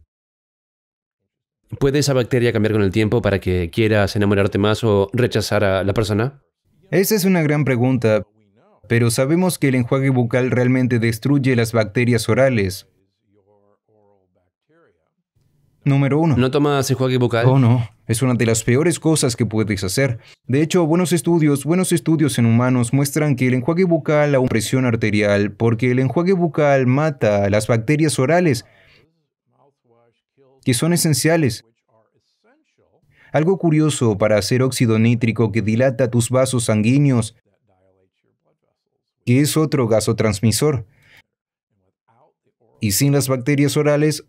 ¿Puede esa bacteria cambiar con el tiempo para que quieras enamorarte más o rechazar a la persona? Esa es una gran pregunta, pero sabemos que el enjuague bucal realmente destruye las bacterias orales. Número uno. ¿No tomas enjuague bucal? Oh, no. Es una de las peores cosas que puedes hacer. De hecho, buenos estudios, buenos estudios en humanos muestran que el enjuague bucal la presión arterial porque el enjuague bucal mata a las bacterias orales que son esenciales. Algo curioso para hacer óxido nítrico que dilata tus vasos sanguíneos, que es otro gasotransmisor. Y sin las bacterias orales,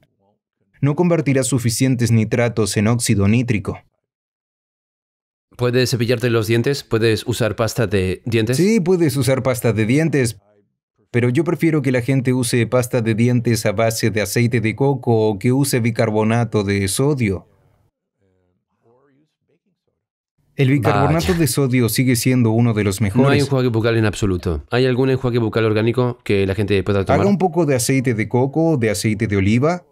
no convertirás suficientes nitratos en óxido nítrico. ¿Puedes cepillarte los dientes? ¿Puedes usar pasta de dientes? Sí, puedes usar pasta de dientes, pero yo prefiero que la gente use pasta de dientes a base de aceite de coco o que use bicarbonato de sodio. El bicarbonato de sodio sigue siendo uno de los mejores. No hay enjuague bucal en absoluto. ¿Hay algún enjuague bucal orgánico que la gente pueda tomar? Haga un poco de aceite de coco, de aceite de oliva,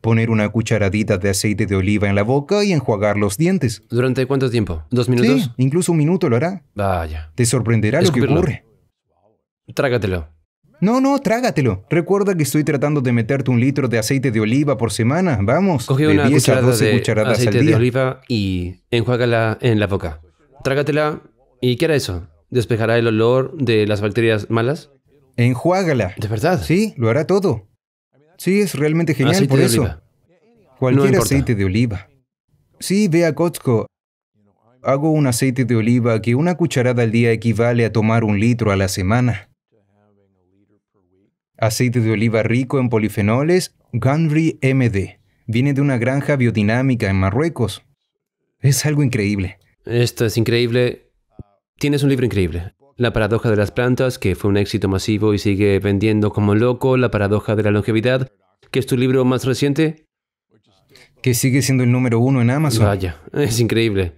poner una cucharadita de aceite de oliva en la boca y enjuagar los dientes. ¿Durante cuánto tiempo? ¿Dos minutos? Sí, incluso un minuto lo hará. Vaya. Te sorprenderá lo que ocurre. Trágatelo. No, no, trágatelo. Recuerda que estoy tratando de meterte un litro de aceite de oliva por semana. Vamos. Coge una de cucharada de aceite de oliva y enjuágala en la boca. Trágatela y ¿qué hará eso? ¿Despejará el olor de las bacterias malas? Enjuágala. ¿De verdad? Sí, lo hará todo. Sí, es realmente genial por eso. Cualquier aceite de oliva. Sí, ve a Costco. Hago un aceite de oliva que una cucharada al día equivale a tomar un litro a la semana. Aceite de oliva rico en polifenoles, Gunry MD. Viene de una granja biodinámica en Marruecos. Es algo increíble. Esto es increíble. Tienes un libro increíble. La paradoja de las plantas, que fue un éxito masivo y sigue vendiendo como loco. La paradoja de la longevidad, que es tu libro más reciente. Que sigue siendo el número uno en Amazon. Vaya, es increíble.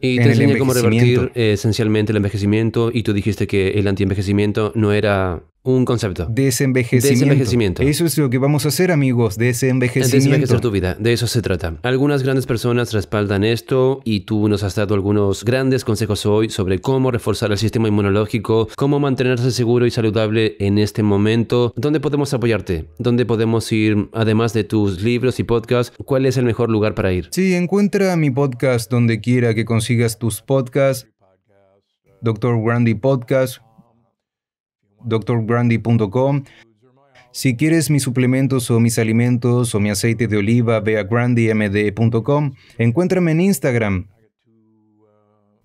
Y te enseña cómo revertir esencialmente el envejecimiento y tú dijiste que el antienvejecimiento no era un concepto. Desenvejecimiento. Desenvejecimiento. Eso es lo que vamos a hacer, amigos. Desenvejecimiento. Desenvejecer tu vida. De eso se trata. Algunas grandes personas respaldan esto y tú nos has dado algunos grandes consejos hoy sobre cómo reforzar el sistema inmunológico, cómo mantenerse seguro y saludable en este momento. ¿Dónde podemos apoyarte? ¿Dónde podemos ir, además de tus libros y podcasts? ¿Cuál es el mejor lugar para ir? Sí, encuentra mi podcast donde quiera que consigas tus podcasts. Dr. Grandy Podcast drgrandy.com. Si quieres mis suplementos o mis alimentos o mi aceite de oliva, ve a grandymd.com. Encuéntrame en Instagram.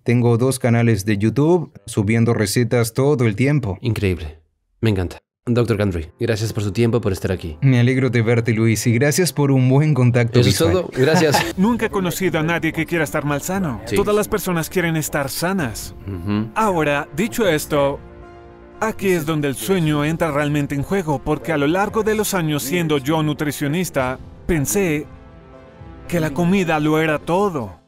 Tengo dos canales de YouTube subiendo recetas todo el tiempo. Increíble. Me encanta. Doctor Gandry, gracias por su tiempo, por estar aquí. Me alegro de verte, Luis, y gracias por un buen contacto. Eso Gracias. Nunca he conocido a nadie que quiera estar mal sano. Todas las personas quieren estar sanas. Ahora, dicho esto, Aquí es donde el sueño entra realmente en juego, porque a lo largo de los años siendo yo nutricionista, pensé que la comida lo era todo.